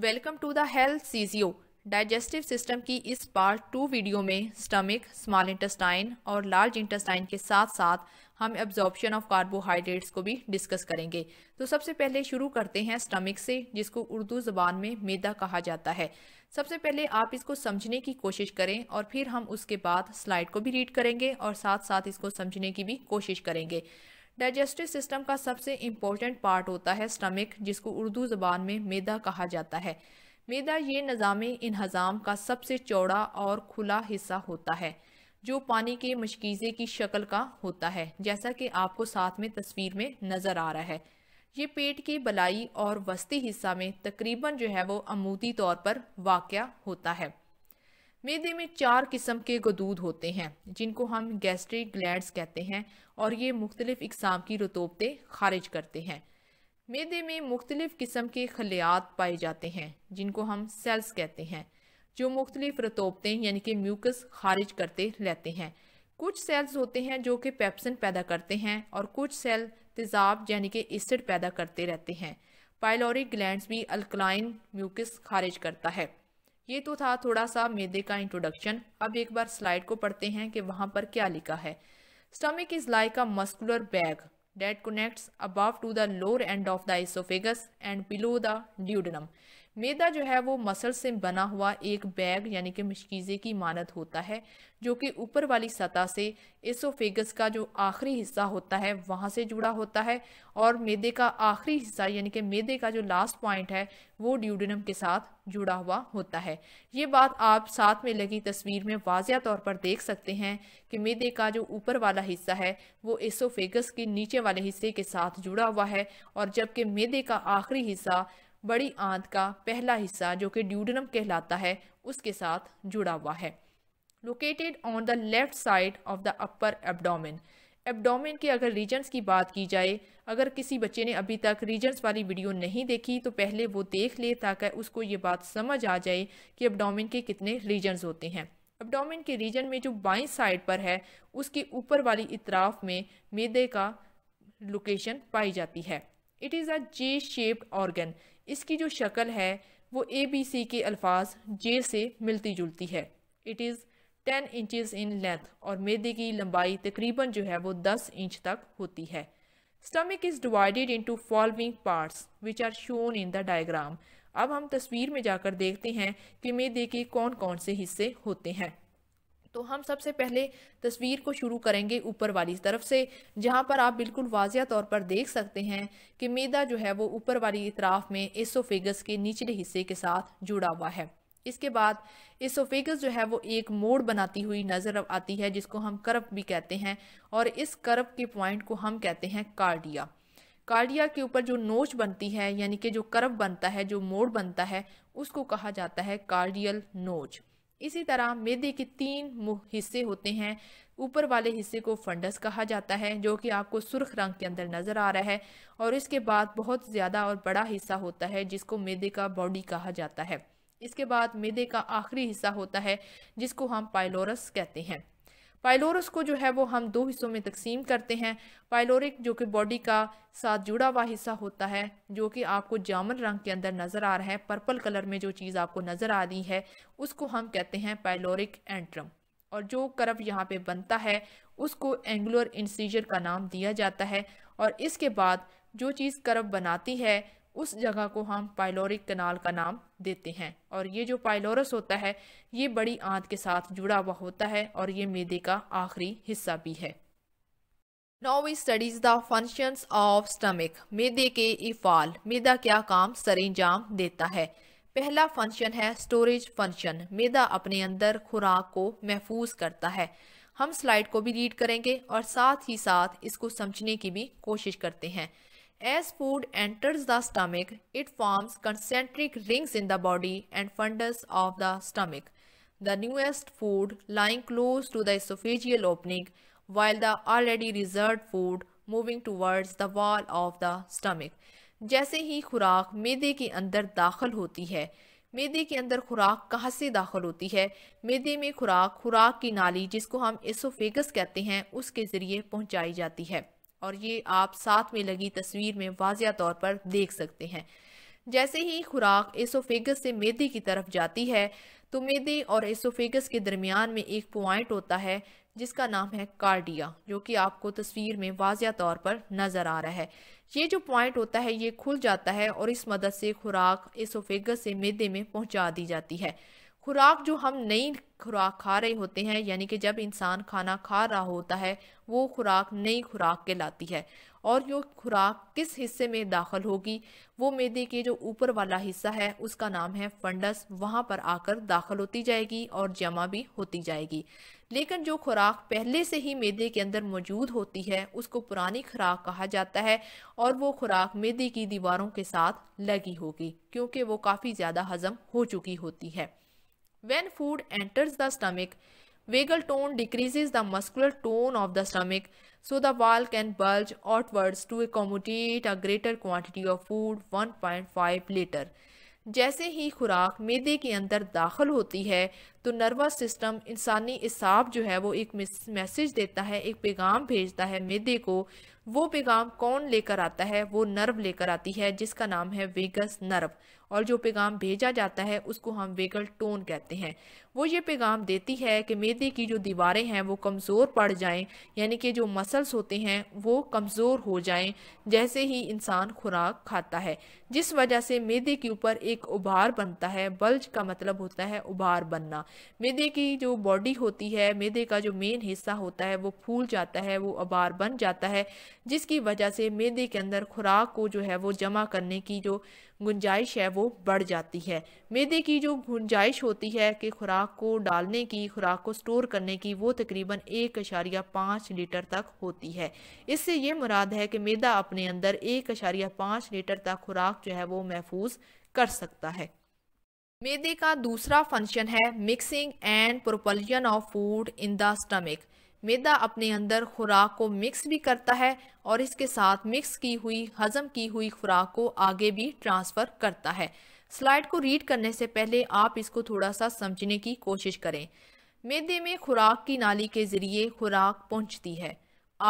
Welcome to the health सीजियो digestive system की इस पार्ट टू वीडियो में स्टमक स्मॉल इंटेस्टाइन और लार्ज इंटेस्टाइन के साथ साथ हम एब्जॉर्बशन ऑफ कार्बोहाइड्रेट्स को भी डिस्कस करेंगे तो सबसे पहले शुरू करते हैं स्टमक से जिसको उर्दू ज़बान में मैदा कहा जाता है सबसे पहले आप इसको समझने की कोशिश करें और फिर हम उसके बाद स्लाइड को भी रीड करेंगे और साथ साथ इसको समझने की भी कोशिश करेंगे डाइजेस्टिव सिस्टम का सबसे इम्पोर्टेंट पार्ट होता है स्टमक जिसको उर्दू ज़बान में मैदा कहा जाता है मैदा ये निज़ाम इन्हज़ाम का सबसे चौड़ा और खुला हिस्सा होता है जो पानी के मशकीज़े की शक्ल का होता है जैसा कि आपको साथ में तस्वीर में नज़र आ रहा है ये पेट के बलाई और वस्ती हिस्सा में तकरीबन जो है वो अमूदी तौर पर वाक़ होता है मेदे में चार किस्म के गदूद होते हैं जिनको हम गैस्ट्रिक ग्लैंड्स कहते हैं और ये मुख्तलिफ़ इकसाम की रतोबतें खारिज करते हैं मेदे में मुख्तलिफ़ किस्म के खलियात पाए जाते हैं जिनको हम सेल्स कहते हैं जो मुख्तलिफ रतोबतें यानी कि म्यूकस खारिज करते रहते हैं कुछ सेल्स होते हैं जो कि पेप्सिन पैदा करते हैं और कुछ सेल तेज़ाब यानी कि एसिड पैदा करते रहते हैं पाइलोरिक ग्लैंड भी अल्कलाइन म्यूकस खारिज करता है ये तो था थोड़ा सा मैदे का इंट्रोडक्शन अब एक बार स्लाइड को पढ़ते हैं कि वहां पर क्या लिखा है stomach is like a muscular bag that connects above to the lower end of the oesophagus and below the duodenum मैदा जो है वो मसल से बना हुआ एक बैग यानी कि मशकीज़े की मानद होता है जो कि ऊपर वाली सतह से इसोफेगस का जो आखिरी हिस्सा होता है वहाँ से जुड़ा होता है और मैदे का आखिरी हिस्सा यानी कि मैदे का जो लास्ट पॉइंट है वो ड्यूडिनम के साथ जुड़ा हुआ होता है ये बात आप साथ में लगी तस्वीर में वाजिया तौर पर देख सकते हैं कि मैदे का जो ऊपर वाला हिस्सा है वो इसोफेगस के नीचे वाले हिस्से के साथ जुड़ा हुआ है और जबकि मैदे का आखिरी हिस्सा बड़ी आंत का पहला हिस्सा जो कि ड्यूडनम कहलाता है उसके साथ जुड़ा हुआ है located on the left side of the upper abdomen abdomen के अगर रीजन्स की बात की जाए अगर किसी बच्चे ने अभी तक रीजन्स वाली वीडियो नहीं देखी तो पहले वो देख ले ताकि उसको ये बात समझ आ जाए कि एबडोमिन के कितने रीजन्स होते हैं एबडोमिन के रीजन में जो बाई साइड पर है उसके ऊपर वाली इतराफ में मेदे का लोकेशन पाई जाती है it is a J shaped organ इसकी जो शक्ल है वो ए बी सी के अल्फाज जे से मिलती जुलती है it is ten inches in length और मैदे की लंबाई तकरीबन जो है वो दस इंच तक होती है stomach is divided into following parts which are shown in the diagram अब हम तस्वीर में जाकर देखते हैं कि मैदे के कौन कौन से हिस्से होते हैं तो हम सबसे पहले तस्वीर को शुरू करेंगे ऊपर वाली तरफ से जहाँ पर आप बिल्कुल वाजिया तौर पर देख सकते हैं कि मैदा जो है वो ऊपर वाली इतराफ़ में एसोफेगस के निचले हिस्से के साथ जुड़ा हुआ है इसके बाद एसोफेगस जो है वो एक मोड़ बनाती हुई नज़र आती है जिसको हम कर्व भी कहते हैं और इस कर्व के पॉइंट को हम कहते हैं कार्डिया कार्डिया के ऊपर जो नोच बनती है यानी कि जो कर्व बनता है जो मोड़ बनता है उसको कहा जाता है कार्डियल नोच इसी तरह मेदे के तीन हिस्से होते हैं ऊपर वाले हिस्से को फंडस कहा जाता है जो कि आपको सुर्ख रंग के अंदर नज़र आ रहा है और इसके बाद बहुत ज़्यादा और बड़ा हिस्सा होता है जिसको मेदे का बॉडी कहा जाता है इसके बाद मेदे का आखिरी हिस्सा होता है जिसको हम पाइलोरस कहते हैं पाइलोरस को जो है वो हम दो हिस्सों में तकसीम करते हैं पाइलोरिक जो कि बॉडी का साथ जुड़ा हुआ हिस्सा होता है जो कि आपको जामन रंग के अंदर नज़र आ रहा है पर्पल कलर में जो चीज़ आपको नज़र आ रही है उसको हम कहते हैं पाइलोरिक एंट्रम और जो कर्व यहाँ पे बनता है उसको एंगुलर इंसीजर का नाम दिया जाता है और इसके बाद जो चीज़ कर्व बनाती है उस जगह को हम पाइलोरिक कनाल का नाम देते हैं और ये जो पाइलोरस होता है ये बड़ी आंत के साथ जुड़ा हुआ होता है और ये मेदे का आखिरी हिस्सा भी है now we studies the functions of stomach मेदे के इफाल मेदा क्या काम सरेंजाम देता है पहला फंक्शन है स्टोरेज फंक्शन मेदा अपने अंदर खुराक को महफूज करता है हम स्लाइड को भी रीड करेंगे और साथ ही साथ इसको समझने की भी कोशिश करते हैं As food enters the stomach, it forms concentric rings in the body and fundus of the stomach. The newest food lying close to the esophageal opening while the already reserved food moving towards the wall of the stomach. जैसे ही खुराक मेदे के अंदर दाखिल होती है मेदे के अंदर खुराक कहाँ से दाखिल होती है मेदे में खुराक खुराक की नाली जिसको हम एसोफेगस कहते हैं उसके ज़रिए पहुँचाई जाती है और ये आप साथ में लगी तस्वीर में वाजिया तौर पर देख सकते हैं जैसे ही खुराक एसोफेगस से मेदे की तरफ जाती है तो मेदे और एसोफेगस के दरमियान में एक पॉइंट होता है जिसका नाम है कार्डिया जो कि आपको तस्वीर में वाजिया तौर पर नज़र आ रहा है ये जो पॉइंट होता है ये खुल जाता है और इस मदद से खुराक एसोफेगस से मेदे में पहुंचा दी जाती है खुराक जो हम नई खुराक खा रहे होते हैं यानी कि जब इंसान खाना खा रहा होता है वो खुराक नई खुराक कहलाती है और जो खुराक किस हिस्से में दाखिल होगी वो मेदे के जो ऊपर वाला हिस्सा है उसका नाम है फंडस वहाँ पर आकर दाखिल होती जाएगी और जमा भी होती जाएगी लेकिन जो खुराक पहले से ही मेदे के अंदर मौजूद होती है उसको पुरानी खुराक कहा जाता है और वो खुराक मेदे की दीवारों के साथ लगी होगी क्योंकि वो काफ़ी ज़्यादा हजम हो चुकी होती है When food enters the stomach, vagal tone decreases the muscular tone of the stomach so the wall can bulge outwards to accommodate a greater quantity of food 1.5 liter. जैसे ही खुराक मेदे के अंदर दाखिल होती है तो नर्वस सिस्टम इंसानी इसाब जो है वो एक मैसेज देता है एक पैगाम भेजता है मेदे को वो पैगाम कौन लेकर आता है वो नर्व लेकर आती है जिसका नाम है वेगस नर्व और जो पैगाम भेजा जाता है उसको हम वेगल टोन कहते हैं वो ये पैगाम देती है कि मेदे की जो दीवारें हैं वो कमज़ोर पड़ जाएं यानी कि जो मसल्स होते हैं वो कमज़ोर हो जाएं जैसे ही इंसान खुराक खाता है जिस वजह से मेदे के ऊपर एक उभार बनता है बल्ज का मतलब होता है उभार बनना मेदे की जो बॉडी होती है मेदे का जो मेन हिस्सा होता है वो फूल जाता है वो उभार बन जाता है जिसकी वजह से मेदे के अंदर खुराक को जो है वो जमा करने की जो गुंजाइश है वो बढ़ जाती है मैदे की जो गुंजाइश होती है कि खुराक को डालने की खुराक को स्टोर करने की वो तकरीबन एक अशारिया पाँच लीटर तक होती है इससे ये मुराद है कि मैदा अपने अंदर एक अशारिया पाँच लीटर तक खुराक जो है वो महफूज कर सकता है मैदे का दूसरा फंक्शन है mixing and propulsion of food in the stomach मैदा अपने अंदर खुराक को मिक्स भी करता है और इसके साथ मिक्स की हुई हज़म की हुई खुराक को आगे भी ट्रांसफ़र करता है स्लाइड को रीड करने से पहले आप इसको थोड़ा सा समझने की कोशिश करें मैदे में खुराक की नाली के ज़रिए खुराक पहुंचती है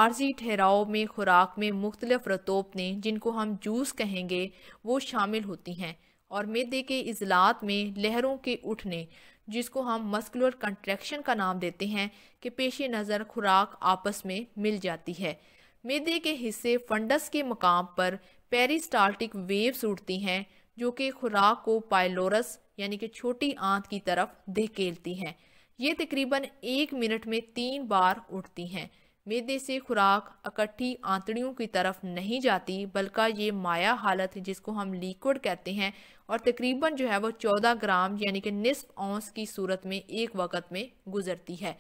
आर्जी ठहराव में खुराक में मुख्तलिफ रतोब ने जिनको हम जूस कहेंगे वो शामिल होती हैं और मैदे के इजलात में लहरों के उठने जिसको हम मस्कुलर कंट्रैक्शन का नाम देते हैं कि पेश नज़र खुराक आपस में मिल जाती है मैदे के हिस्से फंडस के मकाम पर पेरिस्टाल्टिक वेव्स उठती हैं जो कि खुराक को पायलोरस यानी कि छोटी आंत की तरफ धकेलती हैं ये तकरीबन एक मिनट में तीन बार उठती हैं मेदे से खुराक इकट्ठी आंतड़ियों की तरफ नहीं जाती बल्कि ये माया हालत जिसको हम लिक्विड कहते हैं और तकरीबन जो है वो चौदह ग्राम यानी कि निसफ औंस की सूरत में एक वक्त में गुजरती है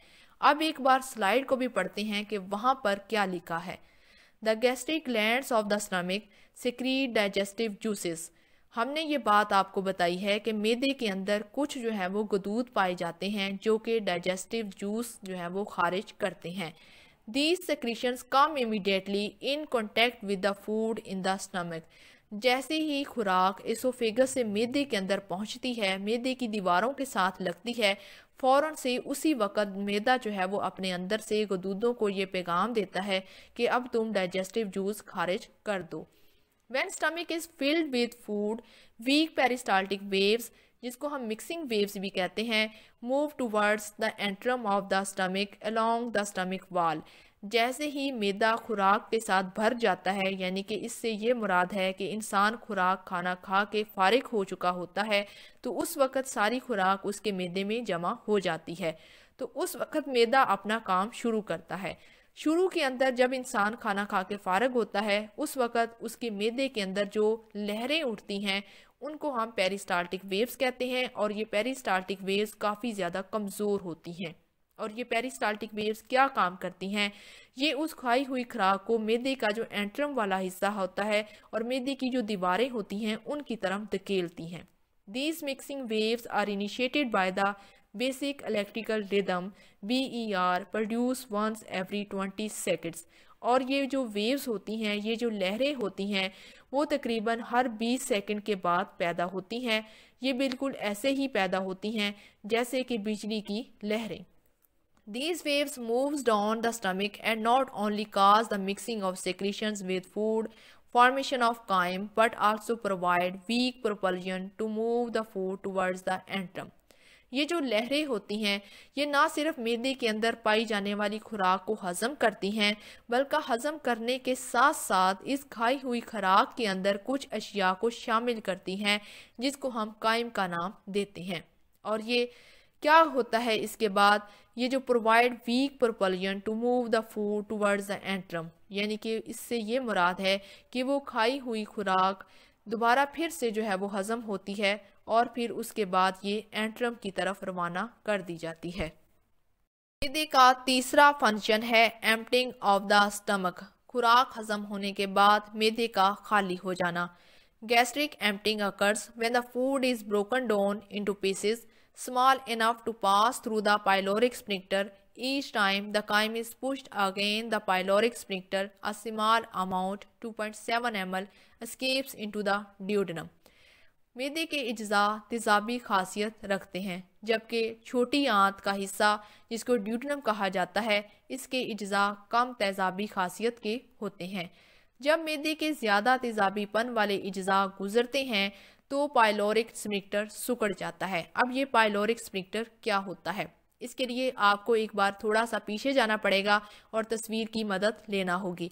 अब एक बार स्लाइड को भी पढ़ते हैं कि वहाँ पर क्या लिखा है the gastric gland of the stomach secrete digestive juices हमने ये बात आपको बताई है कि मेदे के अंदर कुछ जो है वो गदूद पाए जाते हैं जो कि डाइजेस्टिव जूस जो है वो खारिज करते हैं These secretions come immediately in contact with the food in the stomach. जैसे ही खुराक इसोफेगस से मेदे के अंदर पहुंचती है मेदे की दीवारों के साथ लगती है फ़ौर से उसी वक़्त मैदा जो है वो अपने अंदर से गदूदों को ये पैगाम देता है कि अब तुम डाइजेस्टिव जूस खारिज कर दो when stomach is filled with food weak peristaltic waves जिसको हम मिक्सिंग वेव्स भी कहते हैं move towards the antrum of the stomach along the stomach wall जैसे ही मैदा खुराक के साथ भर जाता है यानी कि इससे ये मुराद है कि इंसान खुराक खाना खा के फारिग हो चुका होता है तो उस वक़्त सारी खुराक उसके मैदे में जमा हो जाती है तो उस वक़्त मैदा अपना काम शुरू करता है शुरू के अंदर जब इंसान खाना खा के फारग होता है उस वक़्त उसके मैदे के अंदर जो लहरें उठती हैं उनको हम पेरिस्टाल्टिक वेव्स कहते हैं और ये पेरिस्टाल्टिक वेव्स काफ़ी ज़्यादा कमज़ोर होती हैं और ये पेरिस्टाल्टिक वेव्स क्या काम करती हैं ये उस खाई हुई खुराक को मेदे का जो एंट्रम वाला हिस्सा होता है और मेदे की जो दीवारें होती हैं उनकी तरफ धकेलती हैं these mixing waves are initiated by the basic electrical rhythm B E R produce once every twenty seconds और ये जो वेव्स होती हैं ये जो लहरें होती हैं वो तकरीबन हर 20 सेकंड के बाद पैदा होती हैं ये बिल्कुल ऐसे ही पैदा होती हैं जैसे कि बिजली की लहरें these waves moves down the stomach and not only cause the mixing of secretions with food formation of chyme but also provide weak propulsion to move the food towards the antrum ये जो लहरें होती हैं ये ना सिर्फ मेदे के अंदर पाई जाने वाली खुराक को हज़म करती हैं बल्कि हज़म करने के साथ साथ इस खाई हुई खुराक के अंदर कुछ अशिया को शामिल करती हैं जिसको हम कायम का नाम देते हैं और ये क्या होता है इसके बाद ये जो provide weak propulsion to move the food towards the antrum यानी कि इससे ये मुराद है कि वो खाई हुई खुराक दोबारा फिर से जो है वो हज़म होती है और फिर उसके बाद ये एंट्रम की तरफ रवाना कर दी जाती है मेदे का तीसरा फंक्शन है एम्पटिंग ऑफ द स्टमक खुराक हजम होने के बाद मेदे का खाली हो जाना gastric emptying occurs when the food is broken down into pieces small enough to pass through the pyloric sphincter each time the chyme is pushed again the pyloric sphincter a small amount 2.7 ml escapes into the duodenum मेदे के अज्जा तेजाबी खासियत रखते हैं जबकि छोटी आंत का हिस्सा जिसको ड्यूटनम कहा जाता है इसके अज्जा कम तेजाबी खासियत के होते हैं जब मेदे के ज़्यादा तेजाबीपन वाले अज्जा गुजरते हैं तो पायलोरिक स्मिक्टर सुकड़ जाता है अब ये पायलोरिक स्मिक्टर क्या होता है इसके लिए आपको एक बार थोड़ा सा पीछे जाना पड़ेगा और तस्वीर की मदद लेना होगी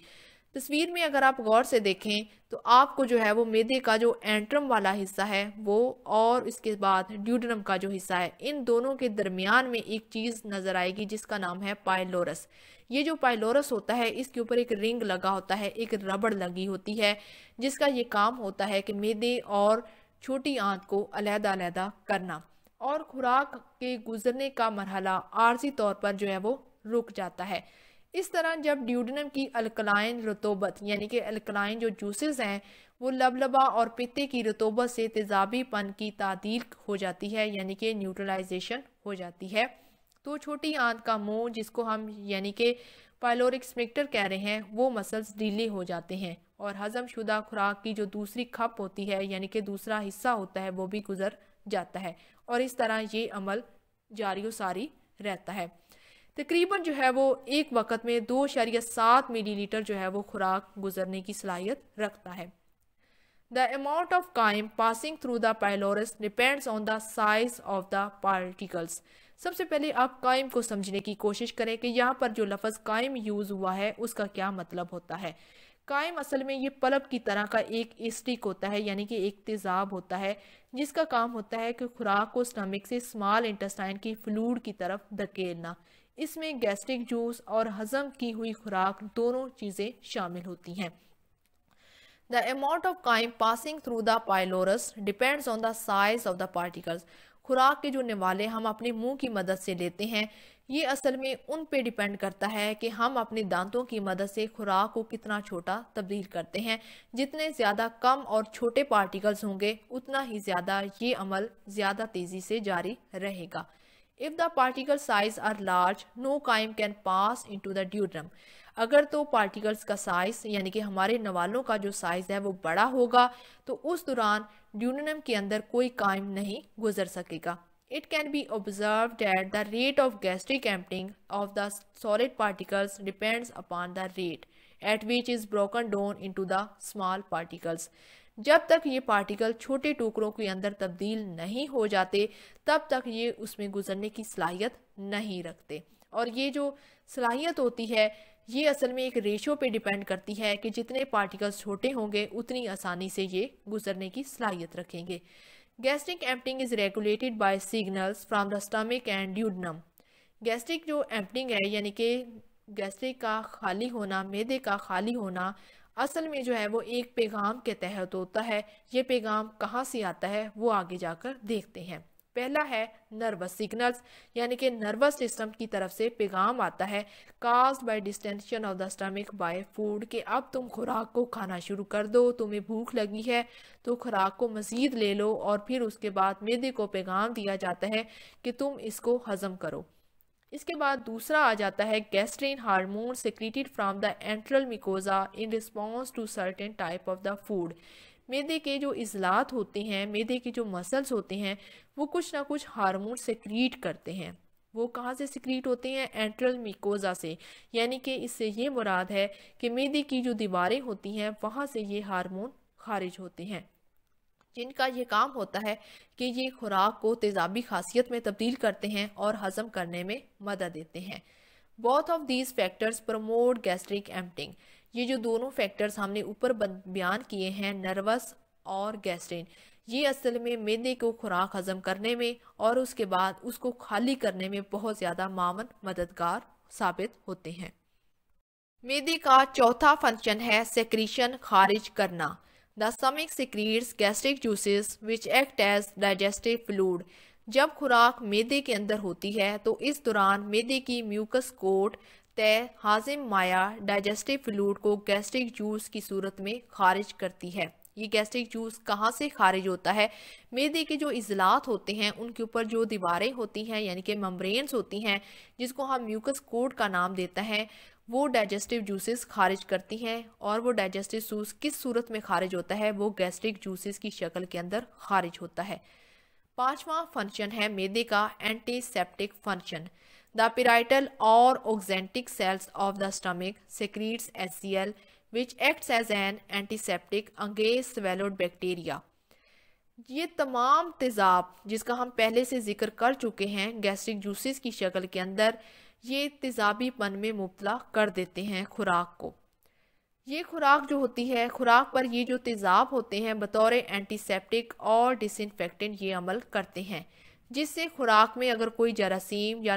तस्वीर में अगर आप गौर से देखें तो आपको जो है वो मेदे का जो एंट्रम वाला हिस्सा है वो और इसके बाद ड्यूडनम का जो हिस्सा है इन दोनों के दरमियान में एक चीज़ नज़र आएगी जिसका नाम है पाइलोरस ये जो पाइलोरस होता है इसके ऊपर एक रिंग लगा होता है एक रबड़ लगी होती है जिसका ये काम होता है कि मेदे और छोटी आंत को अलहदा अलहदा करना और खुराक के गुजरने का मरहला आर्जी तौर पर जो है वो रुक जाता है इस तरह जब ड्यूडनम की अल्कलाइन रतोबत यानी कि अल्कलाइन जो जूसेस हैं वो लबलबा और पिते की रतोबत से तेजाबीपन की तादील हो जाती है यानी कि न्यूट्रलाइजेशन हो जाती है तो छोटी आंत का मुंह जिसको हम यानी कि पायलोरिक स्मिक्टर कह रहे हैं वो मसल्स ढीले हो जाते हैं और हजम शुदा खुराक की जो दूसरी खप होती है यानी कि दूसरा हिस्सा होता है वो भी गुजर जाता है और इस तरह ये अमल जारी सारी रहता है तकरीबन जो है वो एक वक्त में दो शरिया सात मिली लीटर जो है वो खुराक गुजरने की सलाहियत रखता है the amount of chyme passing through the pylorus depends on the size of the particles सबसे पहले आप काइम को समझने की कोशिश करें कि यहाँ पर जो लफज कायम यूज़ हुआ है उसका क्या मतलब होता है कायम असल में ये पलब की तरह का एक स्टिक होता है यानी कि एक तेज़ाब होता है जिसका काम होता है कि खुराक को स्टमिक से स्मॉल इंटेस्टाइन की फ्लूड की तरफ धकेलना इसमें गैस्ट्रिक जूस और हजम की हुई खुराक दोनों चीज़ें शामिल होती हैं the amount of chyme passing through the pylorus depends on the size of the particles खुराक के जो निवाले हम अपने मुंह की मदद से लेते हैं ये असल में उन पे डिपेंड करता है कि हम अपने दांतों की मदद से खुराक को कितना छोटा तब्दील करते हैं जितने ज़्यादा कम और छोटे पार्टिकल्स होंगे उतना ही ज़्यादा ये अमल ज़्यादा तेज़ी से जारी रहेगा if the particle size are large no chyme can pass into the duodenum अगर तो पार्टिकल्स का साइज़ यानी कि हमारे नवालों का जो साइज़ है वो बड़ा होगा तो उस दौरान ड्यूनम के अंदर कोई कायम नहीं गुजर सकेगा it can be observe at the rate of gastric emptying of the solid particles depends upon the rate at which is broken down into the small particles जब तक ये पार्टिकल छोटे टुकड़ों के अंदर तब्दील नहीं हो जाते तब तक ये उसमें गुजरने की सलाहियत नहीं रखते और ये जो सलाहियत होती है ये असल में एक रेशो पे डिपेंड करती है कि जितने पार्टिकल्स छोटे होंगे उतनी आसानी से ये गुजरने की सलाहियत रखेंगे gastric emptying is regulated by signals from the stomach and duodenum gastric जो एम्पटिंग है यानी कि गैस्ट्रिक का खाली होना मैदे का खाली होना असल में जो है वो एक पैगाम के तहत होता है ये पैगाम कहाँ से आता है वो आगे जाकर देखते हैं पहला है नर्वस सिग्नल्स यानी कि नर्वस सिस्टम की तरफ से पैगाम आता है caused by distension of the stomach by food कि अब तुम खुराक को खाना शुरू कर दो तुम्हें भूख लगी है तो खुराक को मज़ीद ले लो और फिर उसके बाद मेदे को पैगाम दिया जाता है कि तुम इसको हज़म करो इसके बाद दूसरा आ जाता है gastrin hormone secreted from the antral mucosa in response to certain type of the food मेदे के जो इजलात होते हैं मेदे के जो मसल्स होते हैं वो कुछ ना कुछ हारमोन सिक्रीट करते हैं वो कहाँ से सिक्रीट होते हैं एंट्रल मिकोजा से यानी कि इससे ये मुराद है कि मेदे की जो दीवारें होती हैं वहाँ से ये हारमोन खारिज होते हैं जिनका ये काम होता है कि ये खुराक को तेजाबी खासियत में तब्दील करते हैं और हजम करने में मदद देते हैं both of these factors promote gastric emptying ये जो दोनों फैक्टर्स हमने ऊपर बयान किए हैं नर्वस और गैस्ट्रिन ये असल में मेदे को खुराक हजम करने में और उसके बाद उसको खाली करने में बहुत ज़्यादा मामन मददगार साबित होते हैं मेदे का चौथा फंक्शन है सेक्रीशन खारिज करना the stomach secretes gastric juices which act as digestive fluid जब खुराक मेदे के अंदर होती है तो इस दौरान मेदे की म्यूकस कोट तय हाजिम माया डाइजेस्टिव फ्लूड को गैस्ट्रिक जूस की सूरत में खारिज करती है ये गैस्ट्रिक जूस कहाँ से खारिज होता है मेदे के जो इजलात होते हैं उनके ऊपर जो दीवारें होती हैं यानी कि मम्ब्रेन्स होती हैं जिसको हम म्यूकस कोड का नाम देता है वो डाइजेस्टिव जूसेस खारिज करती हैं और वो डाइजेस्टिव जूस किस सूरत में खारिज होता है वो गैस्ट्रिक जूसेस की शक्ल के अंदर खारिज होता है पांचवा फंक्शन है मेदे का एंटीसेप्टिक फंक्शन द पिराइटल और oxyntic cells of the stomach secretes H C L which acts as an antiseptic अंगेज वेलोड बैक्टीरिया ये तमाम तेज़ाब जिसका हम पहले से जिक्र कर चुके हैं गैस्ट्रिक जूसेस की शक्ल के अंदर ये तेजाबी पन में मुबला कर देते हैं खुराक को ये खुराक जो होती है खुराक पर ये जो तेज़ाब होते हैं बतौर एंटीसेप्टिक और डिसइनफेक्टेंट ये अमल करते हैं जिससे खुराक में अगर कोई जरासीम या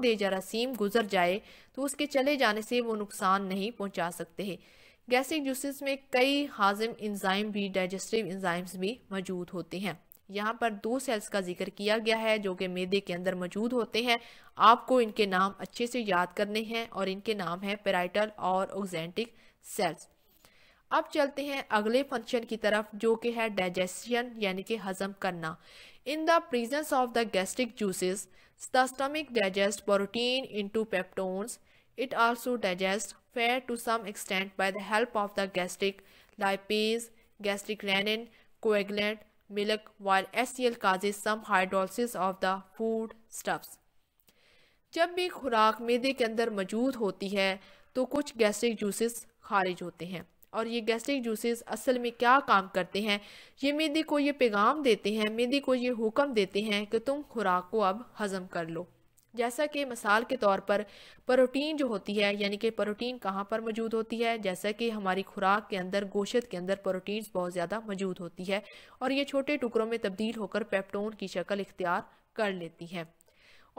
दे जरासीम गुजर जाए तो उसके चले जाने से वो नुकसान नहीं पहुंचा सकते हैं गैसिक जूसेस में कई हाजिम इंजाइम भी डाइजेस्टिव इंजाइम्स भी मौजूद होते हैं यहाँ पर दो सेल्स का जिक्र किया गया है जो कि मेदे के अंदर मौजूद होते हैं आपको इनके नाम अच्छे से याद करने हैं और इनके नाम हैं पेराइटल और ओगजेंटिक सेल्स अब चलते हैं अगले फंक्शन की तरफ जो कि है डाइजेशन यानी कि हजम करना in the presence of the gastric juices the stomach digest protein into peptones it also digest fat to some extent by the help of the gastric lipase gastric rennin coagulant milk while HCl causes some hydrolysis of the food stuffs. जब भी खुराक मेदे के अंदर मौजूद होती है तो कुछ गैस्ट्रिक जूसेस खारिज होते हैं और ये गैस्ट्रिक जूसेस असल में क्या काम करते हैं ये मेदे को ये पैगाम देते हैं मेदे को ये हुक्म देते हैं कि तुम खुराक को अब हज़म कर लो जैसा कि मिसाल के तौर पर प्रोटीन जो होती है यानी कि प्रोटीन कहाँ पर मौजूद होती है जैसा कि हमारी खुराक के अंदर गोशत के अंदर प्रोटीन्स बहुत ज़्यादा मौजूद होती है और ये छोटे टुकड़ों में तब्दील होकर पेप्टोन की शक्ल इख्तियार कर लेती है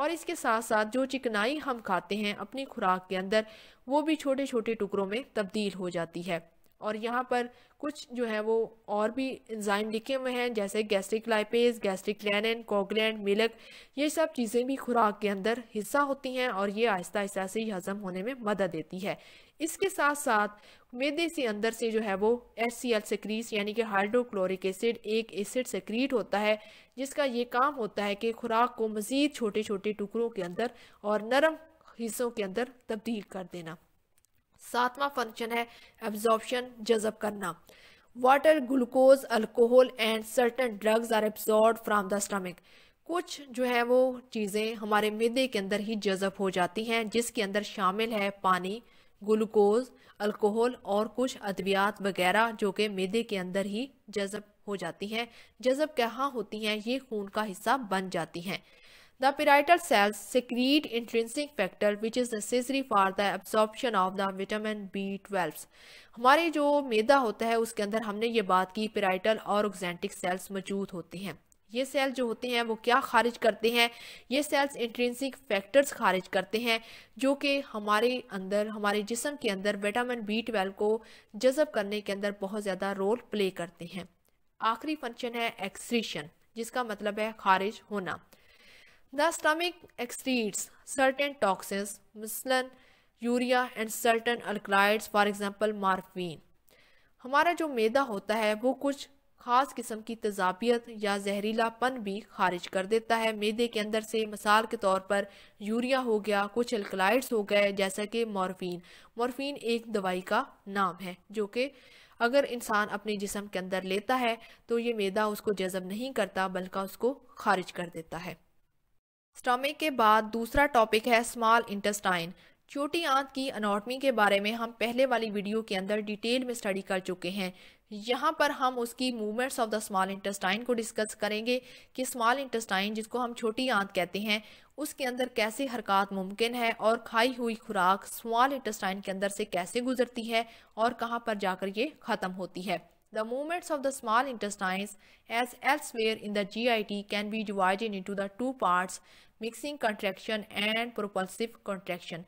और इसके साथ साथ जो चिकनाई हम खाते हैं अपनी खुराक के अंदर वो भी छोटे छोटे टुकड़ों में तब्दील हो जाती है और यहाँ पर कुछ जो है वो और भी इंजाइम लिखे हुए हैं जैसे gastric lipase gastric rennin coagulant milk ये सब चीज़ें भी खुराक के अंदर हिस्सा होती हैं और ये आहिस्ता आहिस्ता से ही हज़म होने में मदद देती है इसके साथ साथ मैदे से अंदर से जो है वो एस सी एल सक्रीस यानी कि हाइड्रोक्लोरिक एसिड एक एसिड सक्रीट होता है जिसका ये काम होता है कि खुराक को मज़ीद छोटे छोटे टुकड़ों के अंदर और नरम हिस्सों के अंदर तब्दील कर देना सातवां फंक्शन है एब्जॉर्प्शन जजब करना water glucose alcohol and certain drugs are absorb from the stomach कुछ जो है वो चीज़ें हमारे मैदे के अंदर ही जजब हो जाती हैं जिसके अंदर शामिल है पानी ग्लूकोज अल्कोहल और कुछ अद्वियात वगैरह जो कि मैदे के अंदर ही जजब हो जाती हैं जजब कहाँ होती हैं ये खून का हिस्सा बन जाती हैं The parietal cells secrete intrinsic factor which is necessary for the absorption of the vitamin B12. हमारे जो मैदा होता है उसके अंदर हमने ये बात की पेराइटल और ऑक्जेंटिक सेल्स मौजूद होते हैं ये सेल जो होते हैं वो क्या खारिज करते हैं ये सेल्स इंट्रेंसिक फैक्टर्स खारिज करते हैं जो कि हमारे अंदर हमारे जिसम के अंदर विटामिन बी ट्वेल्व को जज़ब करने के अंदर बहुत ज़्यादा रोल प्ले करते हैं आखिरी फंक्शन है एक्सक्रीशन जिसका मतलब है खारिज होना the stomach excretes certain toxins मिसलन urea and certain alkaloids for example morphine हमारा जो मैदा होता है वो कुछ ख़ास किस्म की तजाबियत या जहरीलापन भी खारिज कर देता है मैदे के अंदर से मिसाल के तौर पर यूरिया हो गया कुछ अल्कलाइड्स हो गए जैसा कि मॉर्फीन मॉर्फीन एक दवाई का नाम है जो कि अगर इंसान अपने जिसम के अंदर लेता है तो ये मैदा उसको जज़ब नहीं करता बल्कि उसको खारिज कर देता है स्टमिक के बाद दूसरा टॉपिक है स्मॉल इंटेस्टाइन छोटी आंत की अनोटमी के बारे में हम पहले वाली वीडियो के अंदर डिटेल में स्टडी कर चुके हैं यहाँ पर हम उसकी movements of the small intestine को डिस्कस करेंगे कि स्मॉल इंटेस्टाइन जिसको हम छोटी आंत कहते हैं उसके अंदर कैसे हरकत मुमकिन है और खाई हुई खुराक स्मॉल इंटेस्टाइन के अंदर से कैसे गुजरती है और कहाँ पर जाकर ये ख़त्म होती है The movements of the small intestines as elsewhere in the GIT can be divided into the two parts mixing contraction and propulsive contraction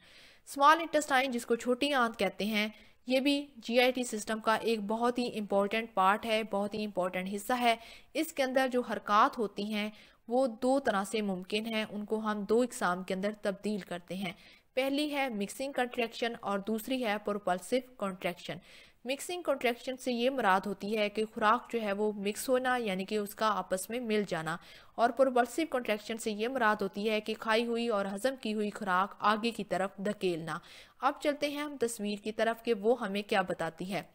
small intestine जिसको छोटी आंत कहते हैं ये भी जीआईटी सिस्टम का एक बहुत ही इम्पॉर्टेंट पार्ट है बहुत ही इम्पॉर्टेंट हिस्सा है इसके अंदर जो हरकत होती हैं वो दो तरह से मुमकिन हैं उनको हम दो इकसाम के अंदर तब्दील करते हैं पहली है मिक्सिंग कंट्रैक्शन और दूसरी है प्रोपल्सिव कॉन्ट्रैक्शन मिक्सिंग कॉन्ट्रेक्शन से ये मुराद होती है कि खुराक जो है वो मिक्स होना यानी कि उसका आपस में मिल जाना और प्रोबल्सिव कॉन्ट्रेक्शन से ये मराद होती है कि खाई हुई और हज़म की हुई खुराक आगे की तरफ धकेलना अब चलते हैं हम तस्वीर की तरफ कि वो हमें क्या बताती है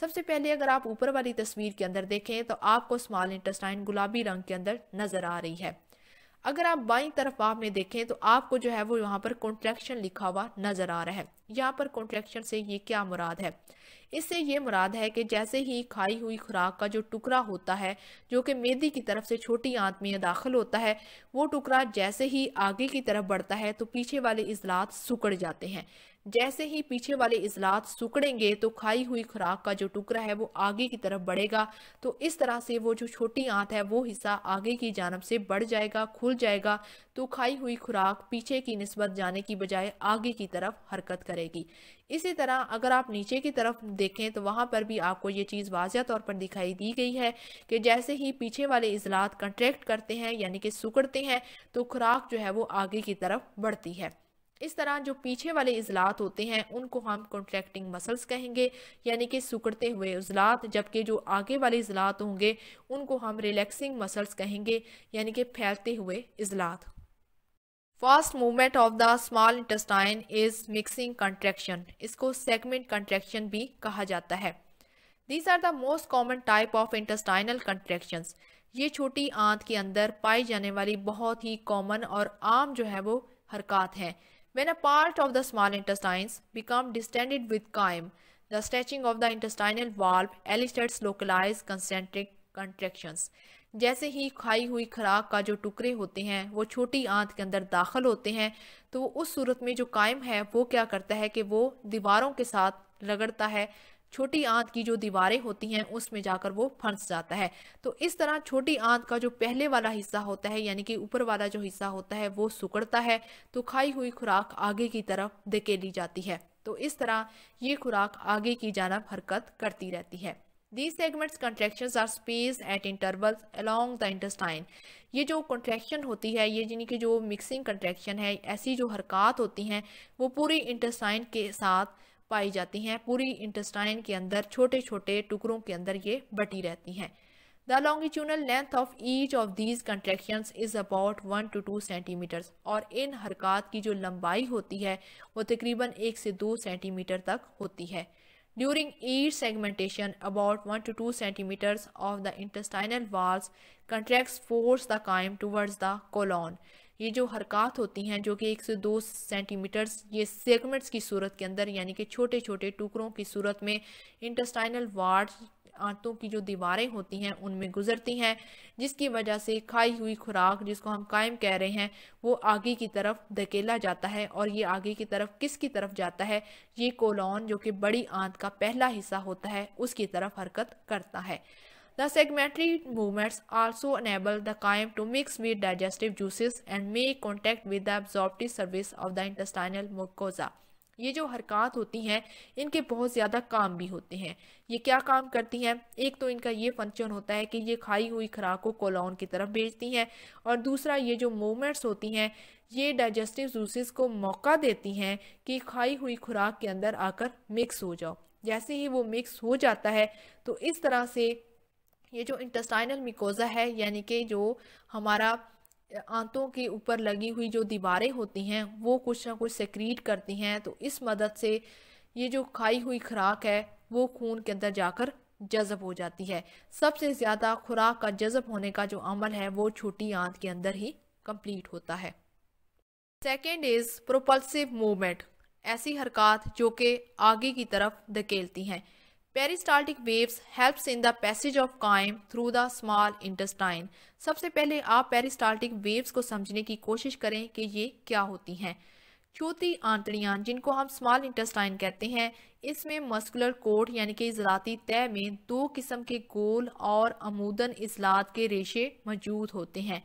सबसे पहले अगर आप ऊपर वाली तस्वीर के अंदर देखें तो आपको स्मॉल इंटस्टाइन गुलाबी रंग के अंदर नज़र आ रही है अगर आप बाई तरफ आप में देखें तो आपको जो है वो यहाँ पर कॉन्ट्रैक्शन लिखा हुआ नज़र आ रहा है यहाँ पर कॉन्ट्रैक्शन से ये क्या मुराद है इससे ये मुराद है कि जैसे ही खाई हुई खुराक का जो टुकड़ा होता है जो कि मेदी की तरफ से छोटी आंत में दाखिल होता है वो टुकड़ा जैसे ही आगे की तरफ बढ़ता है तो पीछे वाले इजलात सुकड़ जाते हैं जैसे ही पीछे वाले इजलात सुकड़ेंगे तो खाई हुई खुराक का जो टुकड़ा है वो आगे की तरफ बढ़ेगा तो इस तरह से वो जो छोटी आंत है वो हिस्सा आगे की जानब से बढ़ जाएगा खुल जाएगा तो खाई हुई खुराक पीछे की नस्बत जाने की बजाय आगे की तरफ हरकत करेगी इसी तरह अगर आप नीचे की तरफ देखें तो वहाँ पर भी आपको ये चीज़ वाजिया तौर पर दिखाई दी गई है कि जैसे ही पीछे वाले इजलात कंट्रैक्ट करते हैं यानी कि सुकड़ते हैं तो खुराक जो है वो आगे की तरफ बढ़ती है इस तरह जो पीछे वाले अजलात होते हैं उनको हम कॉन्ट्रैक्टिंग मसल्स कहेंगे यानी कि सुकड़ते हुए अजलात जबकि जो आगे वाले अजलात होंगे उनको हम रिलैक्सिंग मसल्स कहेंगे यानी कि फैलते हुए अजलात first movement of the small intestine is mixing contraction इसको सेगमेंट कंट्रैक्शन भी कहा जाता है these are the most common type of intestinal contraction ये छोटी आंत के अंदर पाई जाने वाली बहुत ही कॉमन और आम जो है वो हरकत हैं When a part of the small intestines become distended with chyme, the stretching of the intestinal valve elicits localized concentric contractions. जैसे ही खाई हुई खुराक का जो टुकड़े होते हैं वो छोटी आंत के अंदर दाखिल होते हैं तो उस सूरत में जो कायम है वो क्या करता है कि वो दीवारों के साथ रगड़ता है छोटी आंत की जो दीवारें होती हैं उसमें जाकर वो फंस जाता है तो इस तरह छोटी आंत का जो पहले वाला हिस्सा होता है यानी कि ऊपर वाला जो हिस्सा होता है वो सुकड़ता है तो खाई हुई खुराक आगे की तरफ धकेली जाती है तो इस तरह ये खुराक आगे की जानब हरकत करती रहती है the segments contraction are space at intervals along the intestine ये जो कंट्रेक्शन होती है ये यानी कि जो मिक्सिंग कंट्रेक्शन है ऐसी जो हरकत होती हैं वो पूरी इंटस्टाइन के साथ पाई जाती हैं पूरी इंटेस्टाइन के अंदर छोटे छोटे टुकड़ों के अंदर ये बटी रहती हैं the longitudinal length of each of these contraction is about one to two centimeters और इन हरकत की जो लंबाई होती है वो तकरीबन एक से दो सेंटीमीटर तक होती है during each segmentation about one to two centimeters of the intestinal walls contract force the chyme towards the colon ये जो हरकत होती हैं जो कि एक से दो सेंटीमीटर्स ये सेगमेंट्स की सूरत के अंदर यानी कि छोटे छोटे टुकड़ों की सूरत में इंटस्टाइनल वार्ड आंतों की जो दीवारें होती हैं उनमें गुजरती हैं जिसकी वजह से खाई हुई खुराक जिसको हम कायम कह रहे हैं वो आगे की तरफ धकेला जाता है और ये आगे की तरफ किसकी तरफ जाता है ये कोलॉन जो कि बड़ी आंत का पहला हिस्सा होता है उसकी तरफ हरकत करता है The segmentary movements also enable the chyme to mix with digestive juices and make contact with the absorptive surface of the intestinal mucosa. ये जो हरकत होती हैं इनके बहुत ज़्यादा काम भी होते हैं ये क्या काम करती हैं एक तो इनका ये फंक्शन होता है कि ये खाई हुई खुराक को कोलोन की तरफ भेजती हैं और दूसरा ये जो मूवमेंट्स होती हैं ये डाइजेस्टिव जूसेस को मौका देती हैं कि खाई हुई खुराक के अंदर आकर मिक्स हो जाओ जैसे ही वो मिक्स हो जाता है तो इस तरह से ये जो इंटस्टाइनल मिकोजा है यानी कि जो हमारा आंतों के ऊपर लगी हुई जो दीवारें होती हैं वो कुछ ना कुछ सेक्रीट करती हैं तो इस मदद से ये जो खाई हुई खुराक है वो खून के अंदर जाकर जज़ब हो जाती है सबसे ज़्यादा खुराक का जज़ब होने का जो अमल है वो छोटी आंत के अंदर ही कंप्लीट होता है सेकेंड इज़ प्रोपल्सिव मूवमेंट ऐसी हरकत जो कि आगे की तरफ धकेलती हैं peristaltic waves helps in the passage of chyme through the small intestine सबसे पहले आप पेरिस्टाल्टिक वेव्स को समझने की कोशिश करें कि ये क्या होती हैं छोटी आंतड़ियाँ जिनको हम स्मॉल इंटेस्टाइन कहते हैं इसमें मस्कुलर कोट यानी कि इजलाती तय में दो किस्म के गोल और अमूदन इजलात के रेशे मौजूद होते हैं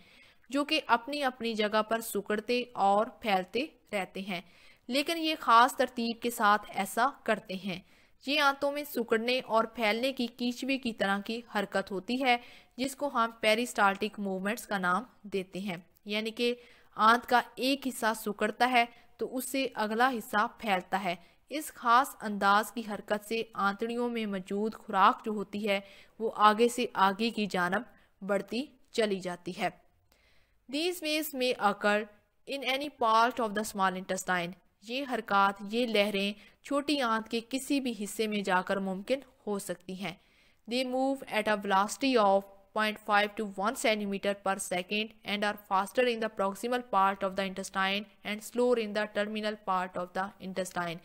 जो कि अपनी अपनी जगह पर सुकड़ते और फैलते रहते हैं लेकिन ये ख़ास तरतीब के साथ ऐसा करते हैं ये आंतों हाँ, में सुकड़ने और फैलने की कीचवे की तरह की हरकत होती है जिसको हम पेरिस्टाल्टिक मूवमेंट्स का नाम देते हैं यानी कि आंत का एक हिस्सा सुकड़ता है तो उससे अगला हिस्सा फैलता है इस खास अंदाज की हरकत से आंतड़ियों में मौजूद खुराक जो होती है वो आगे से आगे की जानब बढ़ती चली जाती है दीज वेज में आकर in any part of the small intestine ये हरकत ये लहरें छोटी आंत के किसी भी हिस्से में जाकर मुमकिन हो सकती हैं they move at a velocity of 0.5 to 1 centimeter per second and are faster in the proximal part of the intestine and slower in the terminal part of the intestine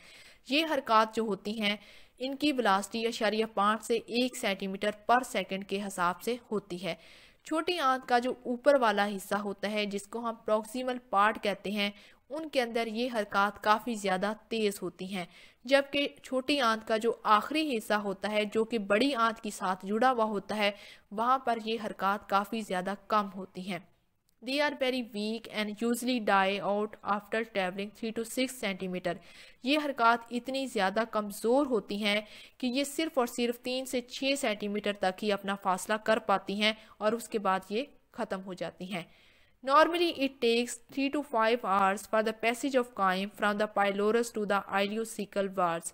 ये हरकत जो होती हैं इनकी ब्लास्टी अशारिया पाँच से एक सेंटीमीटर पर सेकेंड के हिसाब से होती है छोटी आंत का जो ऊपर वाला हिस्सा होता है जिसको हम प्रॉक्सिमल पार्ट कहते हैं उनके अंदर ये हरकत काफ़ी ज़्यादा तेज़ होती हैं जबकि छोटी आंत का जो आखिरी हिस्सा होता है जो कि बड़ी आंत के साथ जुड़ा हुआ होता है वहाँ पर ये हरकत काफ़ी ज़्यादा कम होती हैं they are very weak and usually die out after travelling three to six centimeter ये हरकत इतनी ज़्यादा कमज़ोर होती हैं कि ये सिर्फ़ और सिर्फ तीन से छः सेंटीमीटर तक ही अपना फासला कर पाती हैं और उसके बाद ये ख़त्म हो जाती हैं Normally, it takes 3 to 5 hours for the passage of chyme from the pylorus to the ileocecal bars.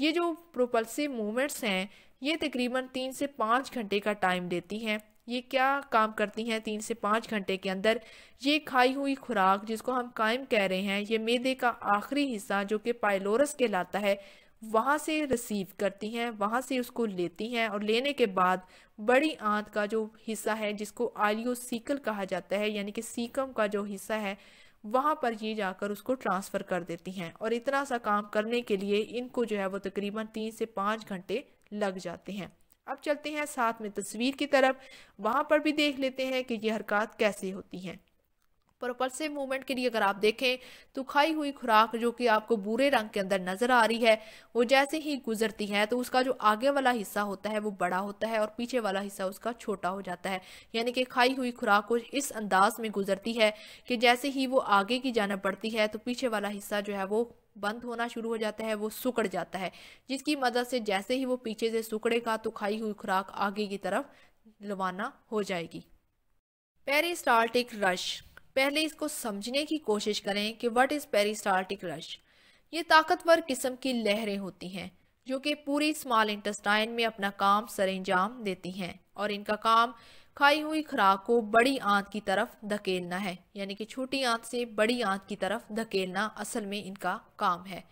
ये जो propulsive movements हैं ये तकरीबन 3 से 5 घंटे का time देती हैं ये क्या काम करती हैं तीन से पाँच घंटे के अंदर ये खाई हुई खुराक जिसको हम कायम कह रहे हैं ये मेदे का आखिरी हिस्सा जो कि पायलोरस कहलाता है वहाँ से रिसीव करती हैं वहाँ से उसको लेती हैं और लेने के बाद बड़ी आंत का जो हिस्सा है जिसको आलियो सीकल कहा जाता है यानी कि सीकम का जो हिस्सा है वहाँ पर ये जाकर उसको ट्रांसफ़र कर देती हैं और इतना सा काम करने के लिए इनको जो है वो तकरीबन तीन से पाँच घंटे लग जाते हैं अब चलते हैं साथ में तस्वीर की तरफ वहाँ पर भी देख लेते हैं कि ये हरकत कैसे होती हैं परपल्सिव मूवमेंट के लिए अगर आप देखें तो खाई हुई खुराक जो कि आपको बुरे रंग के अंदर नजर आ रही है वो जैसे ही गुजरती है तो उसका जो आगे वाला हिस्सा होता है वो बड़ा होता है और पीछे वाला हिस्सा उसका छोटा हो जाता है यानी कि खाई हुई खुराक कुछ इस अंदाज में गुजरती है कि जैसे ही वो आगे की जाना पड़ती है तो पीछे वाला हिस्सा जो है वो बंद होना शुरू हो जाता है वो सुकड़ जाता है जिसकी मदद से जैसे ही वो पीछे से सुकड़ेगा तो खाई हुई खुराक आगे की तरफ रवाना हो जाएगी पेरिस्टाल्टिक रश पहले इसको समझने की कोशिश करें कि व्हाट इज़ पेरिस्टाल्टिक रश ये ताकतवर किस्म की लहरें होती हैं जो कि पूरी स्मॉल इंटस्टाइन में अपना काम सरंजाम देती हैं और इनका काम खाई हुई खुराक को बड़ी आंत की तरफ धकेलना है यानी कि छोटी आंत से बड़ी आंत की तरफ धकेलना असल में इनका काम है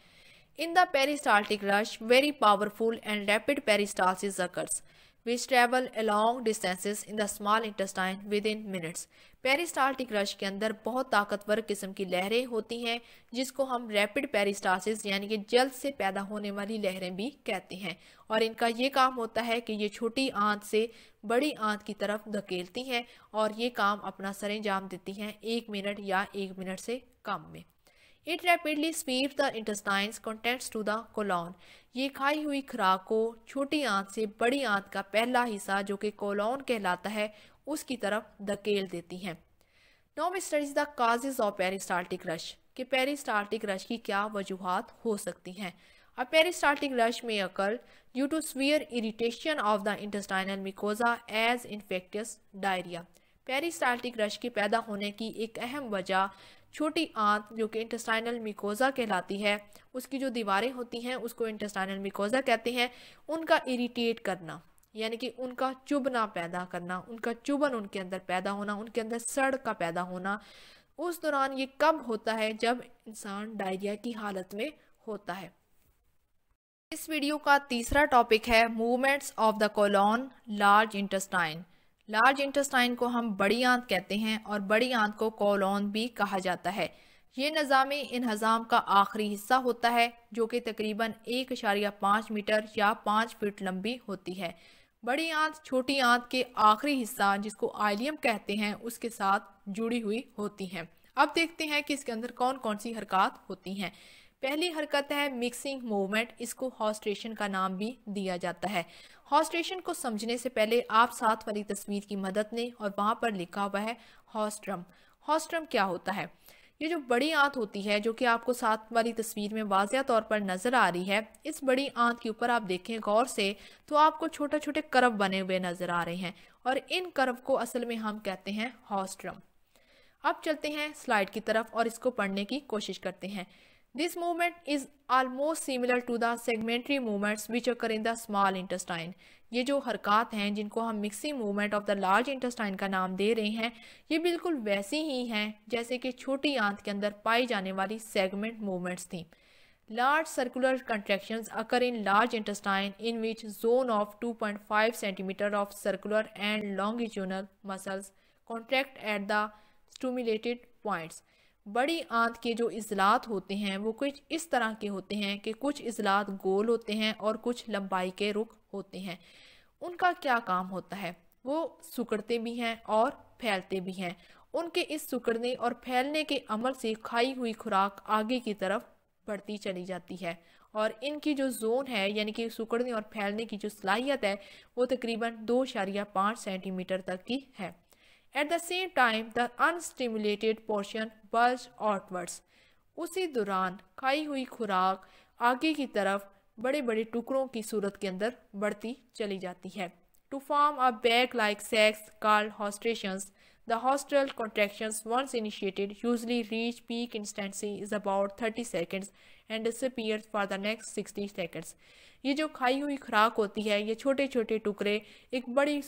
in the peristaltic rush very powerful and rapid peristalsis occurs which travel along distances in the small intestine within minutes. Peristaltic rush के अंदर बहुत ताकतवर किस्म की लहरें होती हैं जिसको हम रैपिड पेरिस्टासिस यानी कि जल्द से पैदा होने वाली लहरें भी कहते हैं और इनका ये काम होता है कि ये छोटी आंत से बड़ी आंत की तरफ धकेलती हैं और ये काम अपना सरेंजाम देती हैं एक मिनट या एक मिनट से कम में it rapidly sweep the intestine contents to the colon ये खाई हुई खुराक को छोटी आंत से बड़ी आंत का पहला हिस्सा जो कि कोलॉन कहलाता है उसकी तरफ धकेल देती हैं now studies the causes of peristaltic rush कि पेरिस्टाल्टिक रश की क्या वजूहत हो सकती हैं अब पेरिस्टाल्टिक रश में occur due to severe irritation of the intestinal mucosa as infectious diarrhoea peristaltic rush के पैदा होने की एक अहम वजह छोटी आंत जो कि इंटेस्टाइनल मिकोजा कहलाती है उसकी जो दीवारें होती हैं उसको इंटेस्टाइनल मिकोजा कहते हैं उनका इरीटेट करना यानी कि उनका चुभना पैदा करना उनका चुभन उनके अंदर पैदा होना उनके अंदर सड़ का पैदा होना उस दौरान ये कब होता है जब इंसान डायरिया की हालत में होता है इस वीडियो का तीसरा टॉपिक है movements of the colon large intestine large intestine को हम बड़ी आंत कहते हैं और बड़ी आंत को कॉलोन भी कहा जाता है ये इन हजाम का आखिरी हिस्सा होता है जो कि तकरीबन एक इशारिया पाँच मीटर या पाँच फीट लंबी होती है बड़ी आंत छोटी आंत के आखिरी हिस्सा जिसको आइलियम कहते हैं उसके साथ जुड़ी हुई होती हैं अब देखते हैं कि इसके अंदर कौन कौन सी हरकत होती हैं पहली हरकत है मिक्सिंग मूवमेंट इसको हॉस्ट्रेशन का नाम भी दिया जाता है हॉस्ट्रेशन को समझने से पहले आप साथ वाली तस्वीर की मदद लें और वहाँ पर लिखा हुआ है हॉस्ट्रम हॉस्ट्रम क्या होता है ये जो बड़ी आंत होती है जो कि आपको साथ वाली तस्वीर में वाजिया तौर पर नज़र आ रही है इस बड़ी आंत के ऊपर आप देखें गौर से तो आपको छोटे छोटे कर्व बने हुए नज़र आ रहे हैं और इन कर्व को असल में हम कहते हैं हॉस्ट्रम अब चलते हैं स्लाइड की तरफ और इसको पढ़ने की कोशिश करते हैं This movement is almost similar to the segmentary movements which occur in the small intestine. ये जो हरकत हैं जिनको हम mixing movement of the large intestine का नाम दे रहे हैं ये बिल्कुल वैसी ही हैं जैसे कि छोटी आंत के अंदर पाई जाने वाली सेगमेंट मूवमेंट्स थी large circular contractions occur in large intestine in which zone of 2.5 centimeter of circular and longitudinal muscles contract at the stimulated points बड़ी आंत के जो इजलात होते हैं वो कुछ इस तरह के होते हैं कि कुछ इजलात गोल होते हैं और कुछ लंबाई के रुख होते हैं उनका क्या काम होता है वो सुकड़ते भी हैं और फैलते भी हैं उनके इस सुकड़ने और फैलने के अमल से खाई हुई खुराक आगे की तरफ बढ़ती चली जाती है और इनकी जो जोन है यानी कि सुकड़ने और फैलने की जो सलाहियत है वो तकरीबन दो शारिया पाँच सेंटीमीटर तक की है at the same time the unstimulated portion bulge outwards उसी दौरान खाई हुई खुराक आगे की तरफ बड़े बड़े टुकड़ों की सूरत के अंदर बढ़ती चली जाती है to form a bag like sacs called haustrations the haustral contraction once initiated usually reach peak intensity is about thirty seconds and disappear for the next sixty seconds ये जो खाई हुई खुराक होती है ये छोटे छोटे टुकड़े एक बड़ी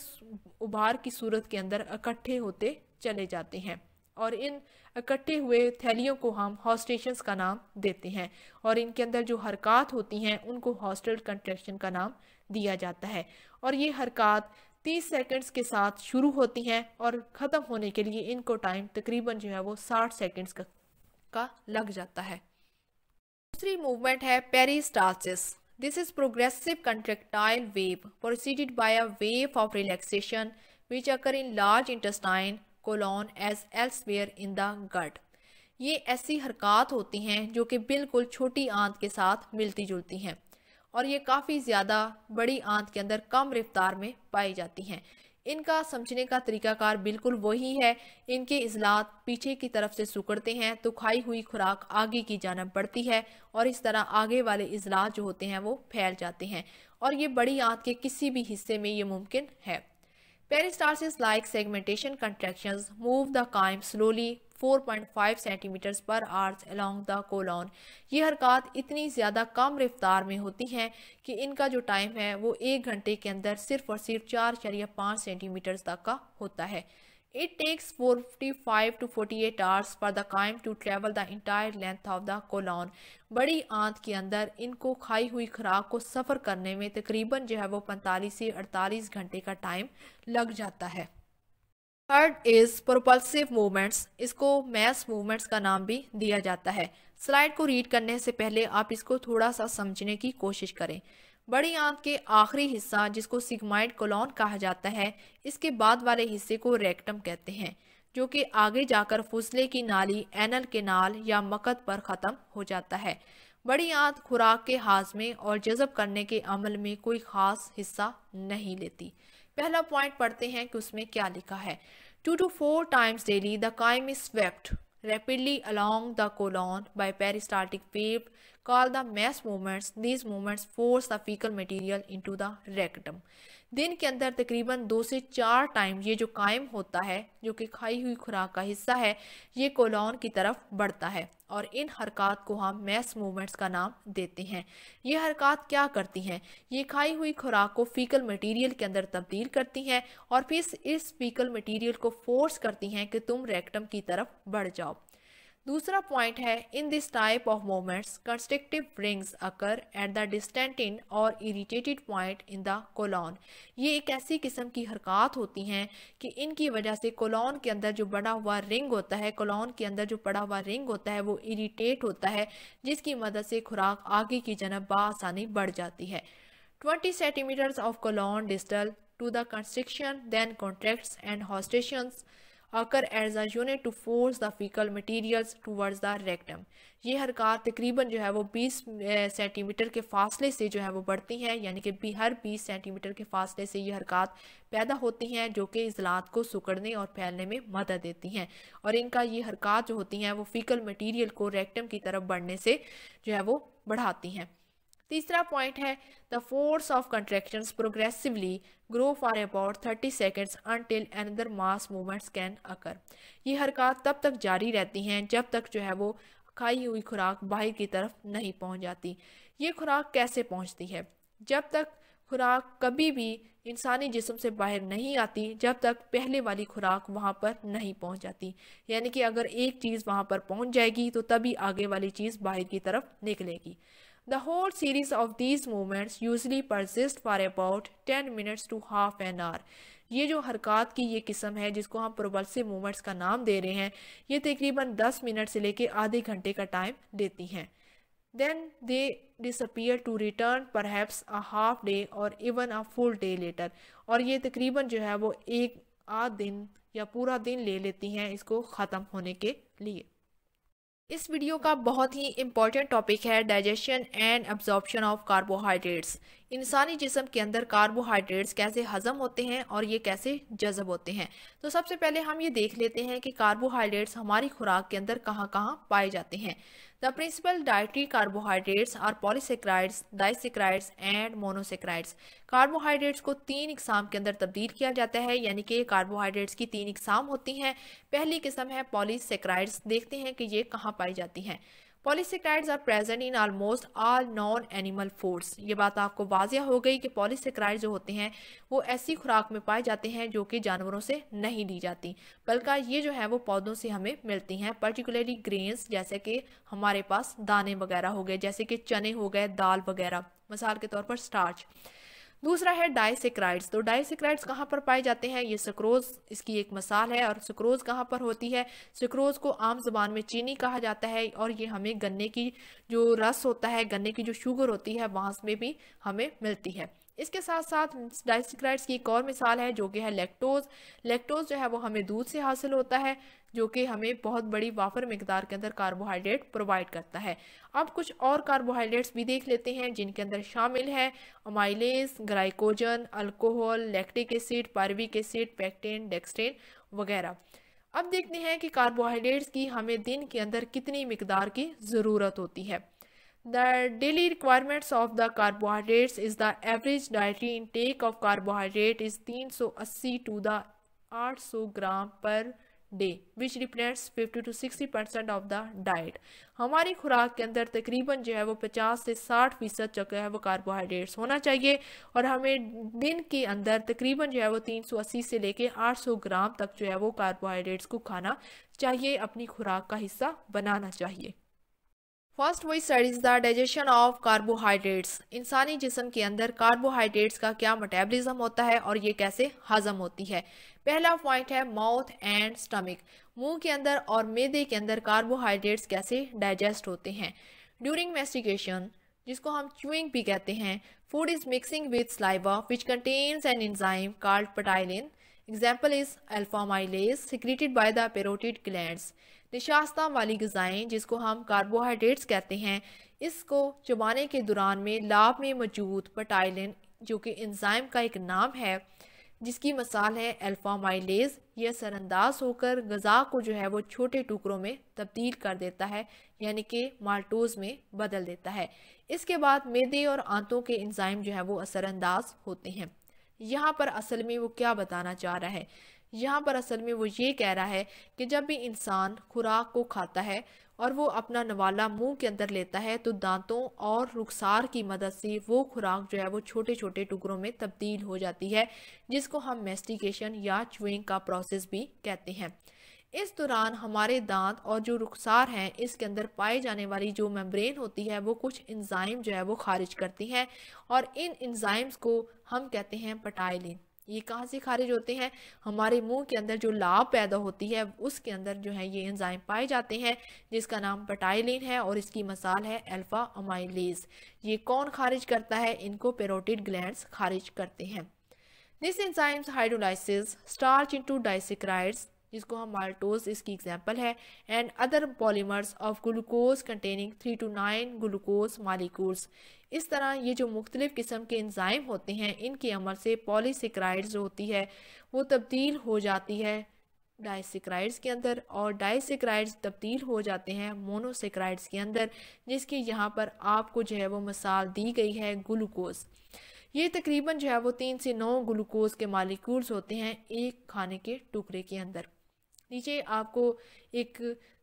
उभार की सूरत के अंदर इकट्ठे होते चले जाते हैं और इन इकट्ठे हुए थैलियों को हम हॉस्टेशंस का नाम देते हैं और इनके अंदर जो हरकत होती हैं उनको हॉस्टल कंस्ट्रक्शन का नाम दिया जाता है और ये हरकत 30 सेकंड्स के साथ शुरू होती हैं और ख़त्म होने के लिए इनको टाइम तकरीबन जो है वो 60 सेकंड्स का, का लग जाता है दूसरी मूवमेंट है peristalsis this is progressive contractile wave preceded by a wave of relaxation which occur in large intestine colon as elsewhere in the gut ये ऐसी हरकत होती हैं जो कि बिल्कुल छोटी आंत के साथ मिलती जुलती हैं और ये काफ़ी ज़्यादा बड़ी आंत के अंदर कम रफ्तार में पाई जाती हैं इनका समझने का तरीकाकार बिल्कुल वही है इनके अजलात पीछे की तरफ से सुकड़ते हैं तो खाई हुई खुराक आगे की जानब बढ़ती है और इस तरह आगे वाले अजलात जो होते हैं वो फैल जाते हैं और ये बड़ी आंत के किसी भी हिस्से में ये मुमकिन है peristalsis like segmentation contraction move the chyme slowly 4.5 centimeters per hours along the colon ये हरकत इतनी ज़्यादा कम रफ्तार में होती हैं कि इनका जो टाइम है वो एक घंटे के अंदर सिर्फ और सिर्फ चार शरिया पाँच सेंटीमीटर्स तक का होता है It takes 45 forty eight hours for the chyme to travel the entire length of the colon बड़ी आंत के अंदर इनको खाई हुई खुराक को सफ़र करने में तकरीबन जो है वो 45 से 48 घंटे का टाइम लग जाता है थर्ड इज प्रोपल्सिव मूवमेंट्स इसको मैस मूवमेंट्स का नाम भी दिया जाता है स्लाइड को रीड करने से पहले आप इसको थोड़ा सा समझने की कोशिश करें बड़ी आंत के आखिरी हिस्सा जिसको सिग्माइड कोलोन कहा जाता है इसके बाद वाले हिस्से को रेक्टम कहते हैं जो कि आगे जाकर फुसले की नाली एनल के नाल या मकद पर ख़त्म हो जाता है बड़ी आंत खुराक के हाजमे और जज़ब करने के अमल में कोई ख़ास हिस्सा नहीं लेती पहला पॉइंट पढ़ते हैं कि उसमें क्या लिखा है two to four times daily the chyme is swept rapidly along the colon by peristaltic पेप called the mass movements these movements force the faecal material into the rectum दिन के अंदर तकरीबन दो से चार टाइम ये जो कायम होता है जो कि खाई हुई खुराक का हिस्सा है ये कोलोन की तरफ बढ़ता है और इन हरकत को हम मैस मूवमेंट्स का नाम देते हैं ये हरकत क्या करती हैं ये खाई हुई खुराक को फीकल मटेरियल के अंदर तब्दील करती हैं और फिर इस फीकल मटेरियल को फोर्स करती हैं कि तुम रेक्टम की तरफ बढ़ जाओ दूसरा पॉइंट है in this type of movements constrictive rings occur at the distended और irritated point in the colon ये एक ऐसी किस्म की हरकत होती हैं कि इनकी वजह से कोलोन के अंदर जो बड़ा हुआ रिंग होता है कोलोन के अंदर जो पड़ा हुआ रिंग होता है वो इरिटेट होता है जिसकी मदद से खुराक आगे की जनब बसानी बढ़ जाती है twenty centimeters of colon distal to the constriction then contracts and haustrations occur as a unit to force the fecal materials towards the rectum ये हरकत तकरीबन जो है वो 20 सेंटीमीटर के फासले से जो है वो बढ़ती हैं यानी कि भी हर 20 सेंटीमीटर के फासले से ये हरकत पैदा होती हैं जो कि इजलात को सुकड़ने और फैलने में मदद देती हैं और इनका ये हरकत जो होती हैं वो फीकल मटीरियल को रेक्टम की तरफ बढ़ने से जो है वो बढ़ाती हैं तीसरा पॉइंट है the force of contraction progressively grow for about 30 seconds until another mass movements can occur ये हरकत तब तक जारी रहती हैं जब तक जो है वो खाई हुई खुराक बाहर की तरफ नहीं पहुंच जाती ये खुराक कैसे पहुंचती है जब तक खुराक कभी भी इंसानी जिसम से बाहर नहीं आती जब तक पहले वाली खुराक वहाँ पर नहीं पहुँच जाती यानी कि अगर एक चीज़ वहाँ पर पहुँच जाएगी तो तभी आगे वाली चीज़ बाहर की तरफ निकलेगी The whole series of these movements usually persist for about 10 minutes to half an hour. ये जो हरकत की ये किस्म है जिसको हम प्रोबल्सिव मूवमेंट्स का नाम दे रहे हैं ये तकरीबन 10 मिनट से लेकर आधे घंटे का टाइम देती हैं then they disappear to return perhaps a half day और even a full day later और ये तकरीबन जो है वो एक आध दिन या पूरा दिन ले लेती हैं इसको ख़त्म होने के लिए इस वीडियो का बहुत ही इंपॉर्टेंट टॉपिक है digestion and absorption of carbohydrates इंसानी जिसम के अंदर कार्बोहाइड्रेट्स कैसे हजम होते हैं और ये कैसे जज़ब होते हैं तो सबसे पहले हम ये देख लेते हैं कि कार्बोहाइड्रेट्स हमारी खुराक के अंदर कहाँ कहाँ पाए जाते हैं the principal dietary carbohydrates are polysaccharides disaccharides and monosaccharides carbohydrates को तीन इकसाम के अंदर तब्दील किया जाता है यानी कि कार्बोहाइड्रेट्स की तीन इकसाम होती हैं पहली किस्म है पॉलीसेक्राइड्स देखते हैं कि ये कहाँ पाई जाती हैं polysaccharides are present in almost all non animal foods ये बात आपको वाजिया हो गई कि पॉलीसेक्राइड जो होते हैं वो ऐसी खुराक में पाए जाते हैं जो कि जानवरों से नहीं ली जाती बल्कि ये जो है वो पौधों से हमें मिलती हैं पर्टिकुलरली ग्रेन्स जैसे कि हमारे पास दाने वगैरह हो गए जैसे कि चने हो गए दाल वगैरह मिसाल के तौर पर स्टार्च दूसरा है डाइसेक्राइड्स तो डाइसेक्राइड्स कहाँ पर पाए जाते हैं ये सक्रोज इसकी एक मसाल है और सक्रोज कहाँ पर होती है सक्रोज को आम जबान में चीनी कहा जाता है और ये हमें गन्ने की जो रस होता है गन्ने की जो शुगर होती है वहाँ में भी हमें मिलती है इसके साथ साथ डाइसिक्राइड्स की एक और मिसाल है जो कि है लेक्टोज लेक्टोज जो है वो हमें दूध से हासिल होता है जो कि हमें बहुत बड़ी वाफर मकदार के अंदर कार्बोहाइड्रेट प्रोवाइड करता है अब कुछ और कार्बोहाइड्रेट्स भी देख लेते हैं जिनके अंदर शामिल है amylase glycogen alcohol lactic acid pyruvic acid pectin dextran वगैरह अब देखते हैं कि कार्बोहाइड्रेट्स की हमें दिन के अंदर कितनी मकदार की ज़रूरत होती है The daily requirements of the carbohydrates is the average dietary intake of carbohydrate is 380 to the 800 gram per day which represents 50 to 60 percent of the diet हमारी खुराक के अंदर तकरीबन जो है वो 50 से 60 फीसद जो है वो कार्बोहाइड्रेट्स होना चाहिए और हमें दिन के अंदर तकरीबन जो है वो 380 से लेके 800 ग्राम तक जो है वो कार्बोहाइड्रेट्स को खाना चाहिए अपनी खुराक का हिस्सा बनाना चाहिए फर्स्ट वही सर is the digestion of carbohydrates इंसानी जिसम के अंदर कार्बोहाइड्रेट्स का क्या मेटाबॉलिज्म होता है और ये कैसे हजम होती है पहला पॉइंट है माउथ एंड स्टमक मुंह के अंदर और मेदे के अंदर कार्बोहाइड्रेट्स कैसे डाइजेस्ट होते हैं ड्यूरिंग मेस्टिकेशन जिसको हम च्यूइंग भी कहते हैं food is mixing with saliva which contains an enzyme called ptyalin example is alpha amylase secreted by the parotid glands निशास्ता वाली गज़ाएँ जिसको हम कार्बोहाइड्रेट्स कहते हैं इसको चबाने के दौरान में लाभ में मौजूद पटाइलिन जो कि इंजाइम का एक नाम है जिसकी मसाल है अल्फा माइलेज यह सरंदाज होकर गज़ा को जो है वो छोटे टुकड़ों में तब्दील कर देता है यानी कि माल्टोज में बदल देता है इसके बाद मैदे और आंतों के इंजाइम जो है वो असरअंदाज होते हैं यहाँ पर असल में वो क्या बताना चाह रहा है यहाँ पर असल में वो ये कह रहा है कि जब भी इंसान खुराक को खाता है और वो अपना नवाला मुंह के अंदर लेता है तो दांतों और रुखसार की मदद से वो खुराक जो है वो छोटे छोटे टुकड़ों में तब्दील हो जाती है जिसको हम मेस्टिकेशन या च्यूइंग का प्रोसेस भी कहते हैं इस दौरान हमारे दांत और जो रुखसार हैं इसके अंदर पाए जाने वाली जो मेम्ब्रेन होती है वो कुछ इंजाइम जो है वो खारिज करती हैं और इन इंजाइम्स को हम कहते हैं पटाइलिन ये कहाँ से खारिज होते हैं हमारे मुंह के अंदर जो लाभ पैदा होती है उसके अंदर जो है ये एंजाइम पाए जाते हैं जिसका नाम पटाइलिन है और इसकी मसाल है अल्फा अमाइलेज ये कौन खारिज करता है इनको पेरोटिड ग्लैंड्स खारिज करते हैं this enzymes hydrolysis starch into disaccharides जिसको हम माल्टोज इसकी एग्जाम्पल है and other polymers of glucose containing three to nine glucose molecules इस तरह ये जो मुख्तलिफ़ किस्म के इंजाइम होते हैं इनके अमल से पॉलीसिक्राइड्स जो होती है वो तब्दील हो जाती है डाइसिक्राइड्स के अंदर और डाइसिक्राइड्स तब्दील हो जाते हैं मोनोसिक्राइड्स के अंदर जिसकी यहाँ पर आपको जो है वो मिसाल दी गई है ग्लूकोज ये तकरीबन जो है वो तीन से नौ ग्लूकोज के मालिक्यूल्स होते हैं एक खाने के टुकड़े के अंदर नीचे आपको एक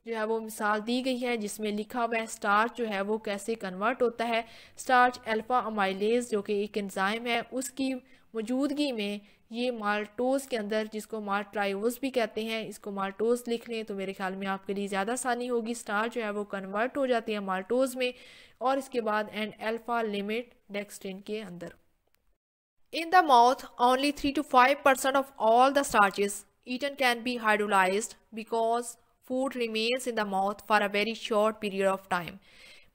जो है वो मिसाल दी गई है जिसमें लिखा हुआ है स्टार्च जो है वो कैसे कन्वर्ट होता है स्टार्च अल्फ़ा अमाइलेज जो कि एक एंजाइम है उसकी मौजूदगी में ये माल्टोज के अंदर जिसको माल्ट्राइवोज भी कहते हैं इसको माल्टोज लिख लें तो मेरे ख्याल में आपके लिए ज़्यादा आसानी होगी स्टार जो है वो कन्वर्ट हो जाती है माल्टोज में और इसके बाद एंड एल्फा लिमिट डेक्सटिन के अंदर in the mouth only three to five percent of all the starches Eaten can be hydrolyzed because food remains in the mouth for a very short period of time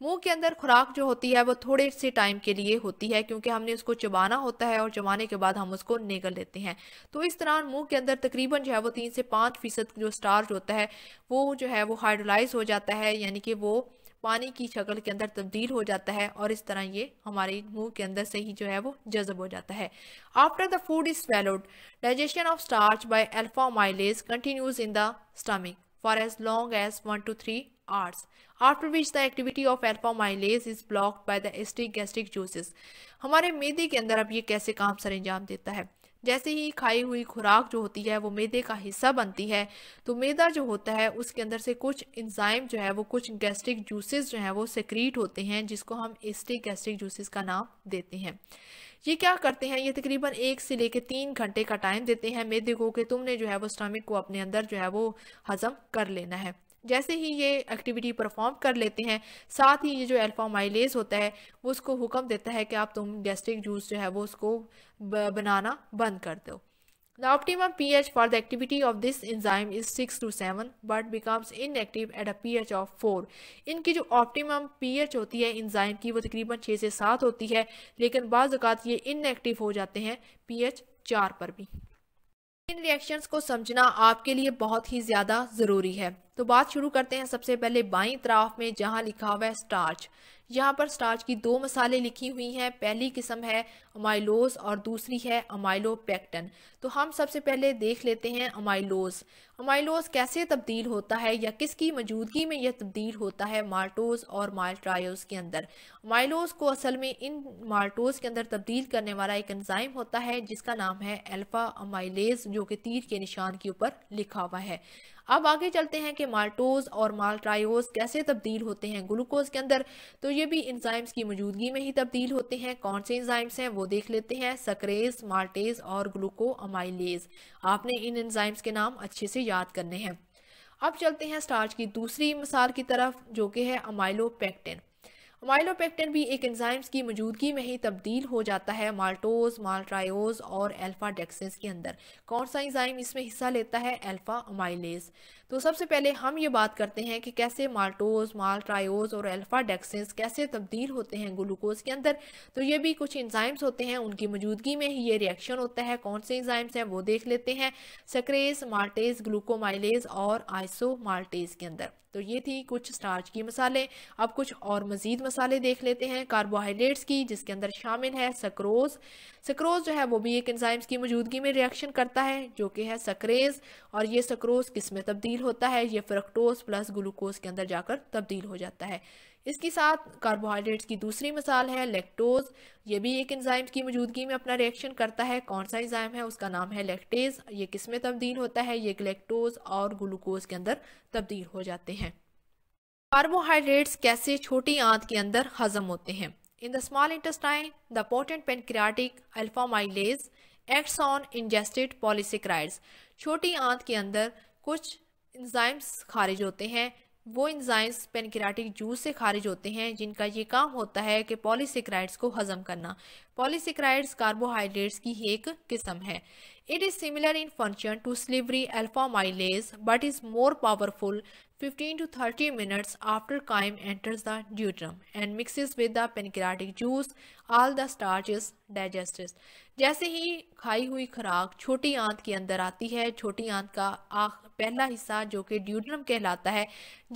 मुंह के अंदर खुराक जो होती है वो थोड़े से टाइम के लिए होती है क्योंकि हमने उसको चबाना होता है और चबाने के बाद हम उसको निकल लेते हैं तो इस दौरान मुंह के अंदर तकरीबन जो है वो तीन से पाँच फीसद जो स्टार्च होता है वो जो है वो हाइड्रोलाइज हो जाता है यानी कि वो पानी की शक्ल के अंदर तब्दील हो जाता है और इस तरह ये हमारे मुंह के अंदर से ही जो है वो जज्ब हो जाता है after the food is swallowed digestion of starch by alpha amylase amylase continues in the stomach for as long as one two three hours after which the activity of alpha is block blocked the acidic gastric juices हमारे मेदे के अंदर अब ये कैसे काम sir अंजाम देता है जैसे ही खाई हुई खुराक जो होती है वो मैदे का हिस्सा बनती है तो मैदा जो होता है उसके अंदर से कुछ इंजाइम जो है वो कुछ गैस्ट्रिक जूसेस जो है वो सेक्रीट होते हैं जिसको हम एस्टिक गैस्ट्रिक जूसेस का नाम देते हैं ये क्या करते हैं ये तकरीबन एक से लेकर तीन घंटे का टाइम देते हैं मैदे को कि तुमने जो है वो स्टमिक को अपने अंदर जो है वो हज़म कर लेना है जैसे ही ये एक्टिविटी परफॉर्म कर लेते हैं साथ ही ये जो अल्फा माइलेज होता है वो उसको हुक्म देता है कि आप तुम गैस्ट्रिक जूस जो है वो उसको बनाना बंद कर दो The optimum pH for the activity of this enzyme is 6 to 7 but becomes at at P H of four इनकी जो पी एच होती है इंजाइम की वो तकरीबन छः से सात होती है लेकिन बाज़ ये इनएक्टिव हो जाते हैं एच चार पर भी इन रिएक्शंस को समझना आपके लिए बहुत ही ज़्यादा ज़रूरी है तो बात शुरू करते हैं सबसे पहले बाई तरफ में जहाँ लिखा हुआ है स्टार्च यहाँ पर स्टार्च की दो मसाले लिखी हुई हैं पहली किस्म है अमाइलोस और दूसरी है अमाइलोपेक्टन तो हम सबसे पहले देख लेते हैं अमाइलोस अमाइलोज कैसे तब्दील होता है या किसकी मौजूदगी में यह तब्दील होता है माल्टोज और माल्ट्रायोज के अंदर अमाइलोज को असल में इन माल्टोज के अंदर तब्दील करने वाला एक एंजाइम होता है जिसका नाम है एल्फा अमाइलेज जो कि तीर के निशान के ऊपर लिखा हुआ है अब आगे चलते हैं कि माल्टोज और माल्ट्राइज कैसे तब्दील होते हैं ग्लूकोज के अंदर तो ये भी इंजाइम्स की मौजूदगी में ही तब्दील होते हैं कौन से इंजाइम्स हैं वो देख लेते हैं सक्रेज माल्टेज और ग्लूको अमाइलेज आपने इन इंजाइम्स के नाम अच्छे से याद करने हैं अब चलते हैं स्टार्च की दूसरी मिसाल की तरफ जो कि है अमाइलोपेक्टिन माइलोपेक्टिन भी एक एंजाइम्स की मौजूदगी में ही तब्दील हो जाता है माल्टोज माल्ट्रायोज और अल्फा डेक्सेस के अंदर कौन सा एंजाइम इसमें हिस्सा लेता है अल्फा अमाइलेज तो सबसे पहले हम ये बात करते हैं कि कैसे माल्टोज माल्ट्रायोज और अल्फा डेक्सेंस कैसे तब्दील होते हैं ग्लूकोज के अंदर तो ये भी कुछ इंजाइम्स होते हैं उनकी मौजूदगी में ही ये रिएक्शन होता है कौन से इंजाइम्स हैं वो देख लेते हैं सक्रेस माल्टेज ग्लूकोमाइलेज और आइसो माल्टेज के अंदर तो ये थी कुछ स्टार्च की मसाले अब कुछ और मज़ीद मसाले देख लेते हैं कार्बोहाइड्रेट्स की जिसके अंदर शामिल है सक्रोज सक्रोज जो है वो भी एक एंजाइम्स की मौजूदगी में रिएक्शन करता है जो कि है सक्रेज और ये सक्रोज किस में तब्दील होता है ये फ्रक्टोज प्लस ग्लूकोज के अंदर जाकर तब्दील हो जाता है इसके साथ कार्बोहाइड्रेट्स की दूसरी मिसाल है लेक्टोज ये भी एक एंजाइम की मौजूदगी में अपना रिएक्शन करता है कौन सा एंजाइम है उसका नाम है लेक्टेज ये किस में तब्दील होता है ये लेक्टोज और ग्लूकोज के अंदर तब्दील हो जाते हैं कार्बोहाइड्रेट्स कैसे छोटी आंत के अंदर हजम होते हैं In the small intestine, the potent pancreatic alpha amylase acts on ingested polysaccharides छोटी आंत के अंदर कुछ इंजाइम्स खारिज होते हैं वो इंजाइम्स पेनक्रियाटिक जूस से खारिज होते हैं जिनका ये काम होता है कि पॉलीसेक्राइड्स को हजम करना पॉलीसेक्राइड्स कार्बोहाइड्रेट्स की एक किस्म है It is similar in function to slavery alpha mylase but is more powerful 15 to 30 minutes after chyme enters the duodenum and mixes with the pancreatic juice all the starches digested. जैसे ही खाई हुई खुराक छोटी आंत के अंदर आती है छोटी आंत का आख पहला हिस्सा जो कि ड्यूडनम कहलाता है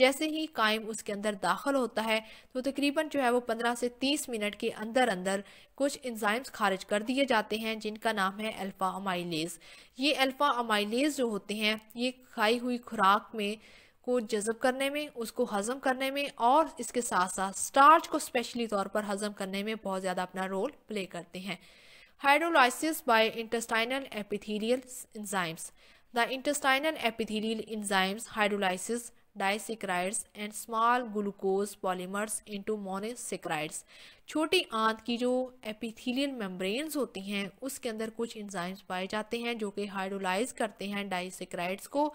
जैसे ही कायम उसके अंदर दाखिल होता है तो तकरीबन जो है वो 15 से 30 मिनट के अंदर अंदर कुछ इंजाइम्स खारिज कर दिए जाते हैं जिनका नाम है अल्फा अमाइले अमाइलेज ये अल्फ़ा अमाइलेज जो होते हैं ये खाई हुई खुराक में को जज़ब करने में उसको हज़म करने में और इसके साथ साथ स्टार्च को स्पेशली तौर पर हज़म करने में बहुत ज़्यादा अपना रोल प्ले करते हैं hydrolysis by intestinal epithelial enzymes the intestinal epithelial enzymes hydrolysis disaccharides and small glucose polymers into monosaccharides छोटी आंत की जो एपिथेलियल मेम्ब्रेन्स होती हैं उसके अंदर कुछ इंजाइम्स पाए जाते हैं जो कि हाइड्रोलाइज करते हैं डाइसिक्राइड्स को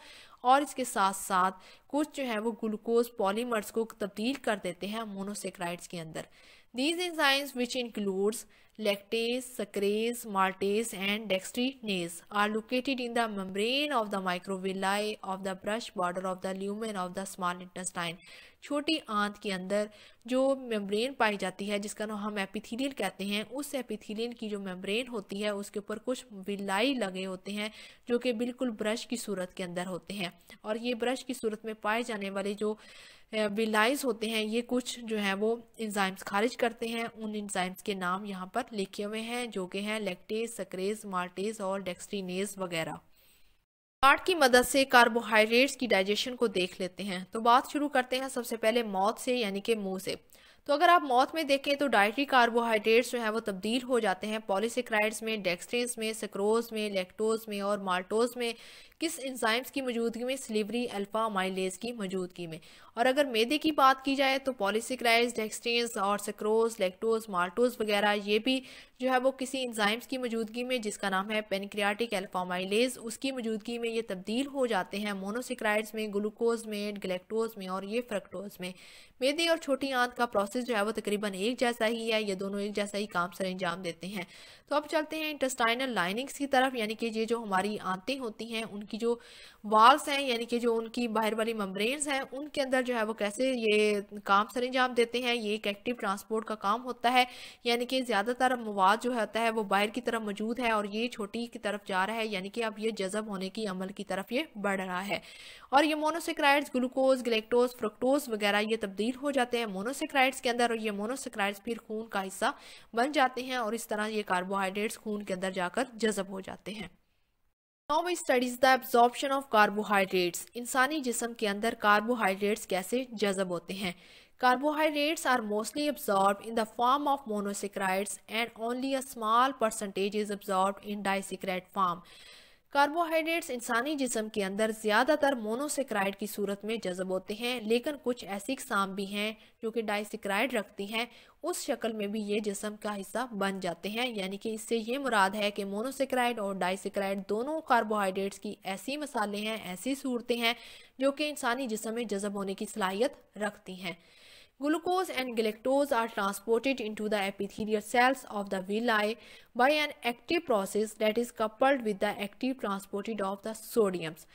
और इसके साथ साथ कुछ जो है वो ग्लूकोज पॉलीमर्स को तब्दील कर देते हैं मोनोसिक्राइड्स के अंदर these enzymes which includes lactase, sucrase, maltase and dextrinase are located in the membrane of the microvilli of the brush border of the lumen of the small intestine. छोटी आंत के अंदर जो मेम्ब्रेन पाई जाती है जिसका नाम हम एपिथीलियल कहते हैं उस एपिथीलियल की जो मेम्ब्रेन होती है उसके ऊपर कुछ विलाई लगे होते हैं जो कि बिल्कुल ब्रश की सूरत के अंदर होते हैं और ये ब्रश की सूरत में पाए जाने वाले जो विलाइज होते हैं ये कुछ जो है वो इंजाइम्स खारिज करते हैं उन इंजाइम्स के नाम यहाँ पर लिखे हुए हैं जो कि हैं लेक्टेज सक्रेज मार्टेज और डेक्सटीनेज वगैरह पार्ट की मदद से कार्बोहाइड्रेट्स की डाइजेशन को देख लेते हैं तो बात शुरू करते हैं सबसे पहले मौत से यानी कि मुंह से तो अगर आप मौत में देखें तो डाइटरी कार्बोहाइड्रेट्स जो है वो तब्दील हो जाते हैं पॉलीसेक्राइड्स में डेक्सट्रेंस में सक्रोज में लेक्टोज में और माल्टोज में किस इंजाइम्स की मौजूदगी में स्लीवरी अल्फा माइलेज की मौजूदगी में और अगर मैदे की बात की जाए तो पॉलिसिक्राइज डेक्सटेंस और सक्रोज लेक्टोज माल्टोज वगैरह ये भी जो है वो किसी इंजाइम्स की मौजूदगी में जिसका नाम है पेनक्रियाटिक एल्फामाइलेज उसकी मौजूदगी में ये तब्दील हो जाते हैं मोनोसिक्राइड्स में ग्लूकोज में ग्लेक्टोज में और ये फ्रक्टोज में मेदे और छोटी आंत का प्रोसेस जो है वो तकरीबन एक जैसा ही है ये दोनों एक जैसा ही काम सर अंजाम देते हैं तो अब चलते हैं इंटस्टाइनल लाइनिंग्स की तरफ यानी कि ये जो हमारी आंतें होती हैं उनकी जो वाल्स हैं यानी कि जो उनकी बाहर वाली मम्ब्रेन्स हैं उनके अंदर जो है वो कैसे ये काम सर अंजाम देते हैं ये एक एक्टिव ट्रांसपोर्ट का काम होता है यानी कि ज़्यादातर मवाद जो होता है वो बाहर की तरफ मौजूद है और ये छोटी की तरफ जा रहा है यानी कि अब ये जज़ब होने की अमल की तरफ ये बढ़ रहा है और ये मोनोसेक्राइड्स ग्लूकोज गलेक्टोज फ्रक्टोज वगैरह ये तब्दील हो जाते हैं मोनोसेक्राइड्स के अंदर और ये मोनोसेक्राइड्स फिर खून का हिस्सा बन जाते हैं और इस तरह ये कार्बोहाइड्रेट्स खून के अंदर जाकर जज़ब हो जाते हैं now we studies the absorption of carbohydrates इंसानी जिसम के अंदर कार्बोहाइड्रेट्स कैसे जजब होते हैं carbohydrates are mostly absorb in the form of monosaccharides and only a small percentage is absorb in disaccharide form carbohydrates इंसानी जिसम के अंदर ज़्यादातर मोनोसेक्राइड की सूरत में जज़ब होते हैं लेकिन कुछ ऐसी अकसाम भी हैं जो कि डाइसिक्राइड रखती हैं उस शक्ल में भी ये जिसम का हिस्सा बन जाते हैं यानी कि इससे ये मुराद है कि मोनोसेक्राइड और डाइसिक्राइड दोनों कार्बोहाइड्रेट्स की ऐसी मसाले हैं ऐसी सूरतें हैं जो कि इंसानी जिसम में जजब होने की सलाहियत रखती हैं Glucose and galactose are transported into the epithelial cells of the villi by an active process that is coupled with the active transported of the sodiums.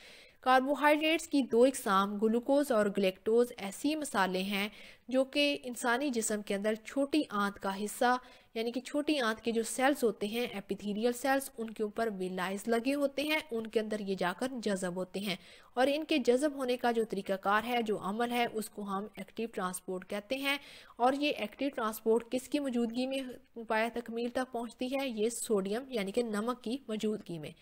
Carbohydrates की दो इकसाम ग्लूकोज और गलेक्टोज ऐसी मसाले हैं जो कि इंसानी जिसम के अंदर छोटी आंत का हिस्सा यानी कि छोटी आंत के जो सेल्स होते हैं एपिथीरियल सेल्स उनके ऊपर विलाइज लगे होते हैं उनके अंदर ये जाकर जजब होते हैं और इनके जजब होने का जो तरीकाकार है जो अमल है उसको हम एक्टिव ट्रांसपोर्ट कहते हैं और ये एक्टिव ट्रांसपोर्ट किसकी मौजूदगी में पाया तकमील तक पहुँचती है ये सोडियम यानी कि नमक की मौजूदगी में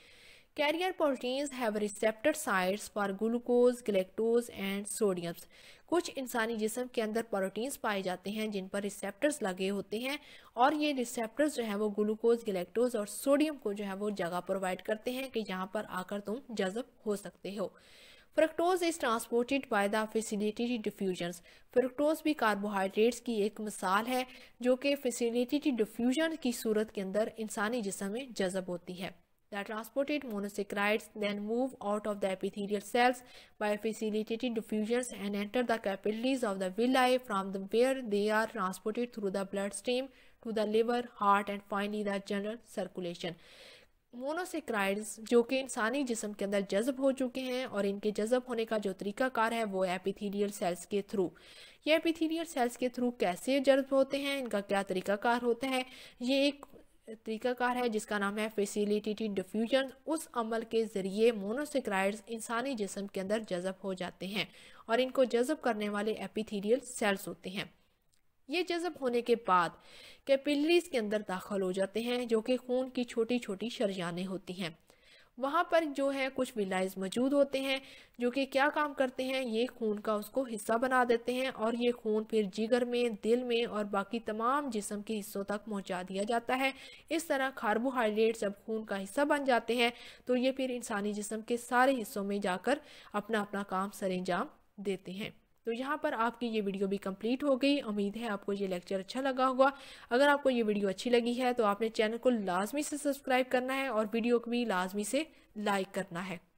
carrier proteins have receptor sites for glucose galactose and sodiums कुछ इंसानी जिसम के अंदर प्रोटीन्स पाए जाते हैं जिन पर रिसेप्टर्स लगे होते हैं और ये रिसेप्टर्स जो है वो ग्लूकोज गलेक्टोज और सोडियम को जो है वो जगह प्रोवाइड करते हैं कि जहाँ पर आकर तुम जज़ब हो सकते हो fructose is transported by the facility diffusion fructose भी कार्बोहाइड्रेट्स की एक मिसाल है जो कि फेसिलिटी डिफ्यूजन की सूरत के अंदर इंसानी जिसम में जज़ब होती है The transported monosaccharides then move out of the epithelial cells by facilitating diffusions and enter the capillaries of the villi from the where they are transported through the bloodstream to the liver, heart and finally the general circulation. Monosaccharides जो कि इंसानी जिसम के अंदर जज्ब हो चुके हैं और इनके जज्ब होने का जो तरीकाकार है वो एपिथीलियल सेल्स के थ्रू ये एपिथीलियल सेल्स के थ्रू कैसे जज्ब होते हैं इनका क्या तरीकाकार होता है ये एक तरीकाकार है जिसका नाम है फेसिलिटी डिफ्यूजन उस अमल के ज़रिए मोनोसिक्राइड्स इंसानी जिसम के अंदर जज़ब हो जाते हैं और इनको जज़ब करने वाले एपिथीरियल सेल्स होते हैं ये जज़ब होने के बाद कैपिलरीज के अंदर दाखिल हो जाते हैं जो कि खून की छोटी छोटी शरजाने होती हैं वहाँ पर जो है कुछ विलाइज मौजूद होते हैं जो कि क्या काम करते हैं ये खून का उसको हिस्सा बना देते हैं और ये खून फिर जिगर में दिल में और बाकी तमाम जिसम के हिस्सों तक पहुँचा दिया जाता है इस तरह कार्बोहाइड्रेट जब खून का हिस्सा बन जाते हैं तो ये फिर इंसानी जिसम के सारे हिस्सों में जाकर अपना अपना काम सर देते हैं तो यहाँ पर आपकी ये वीडियो भी कंप्लीट हो गई उम्मीद है आपको ये लेक्चर अच्छा लगा होगा अगर आपको ये वीडियो अच्छी लगी है तो आपने चैनल को लाजमी से सब्सक्राइब करना है और वीडियो को भी लाजमी से लाइक करना है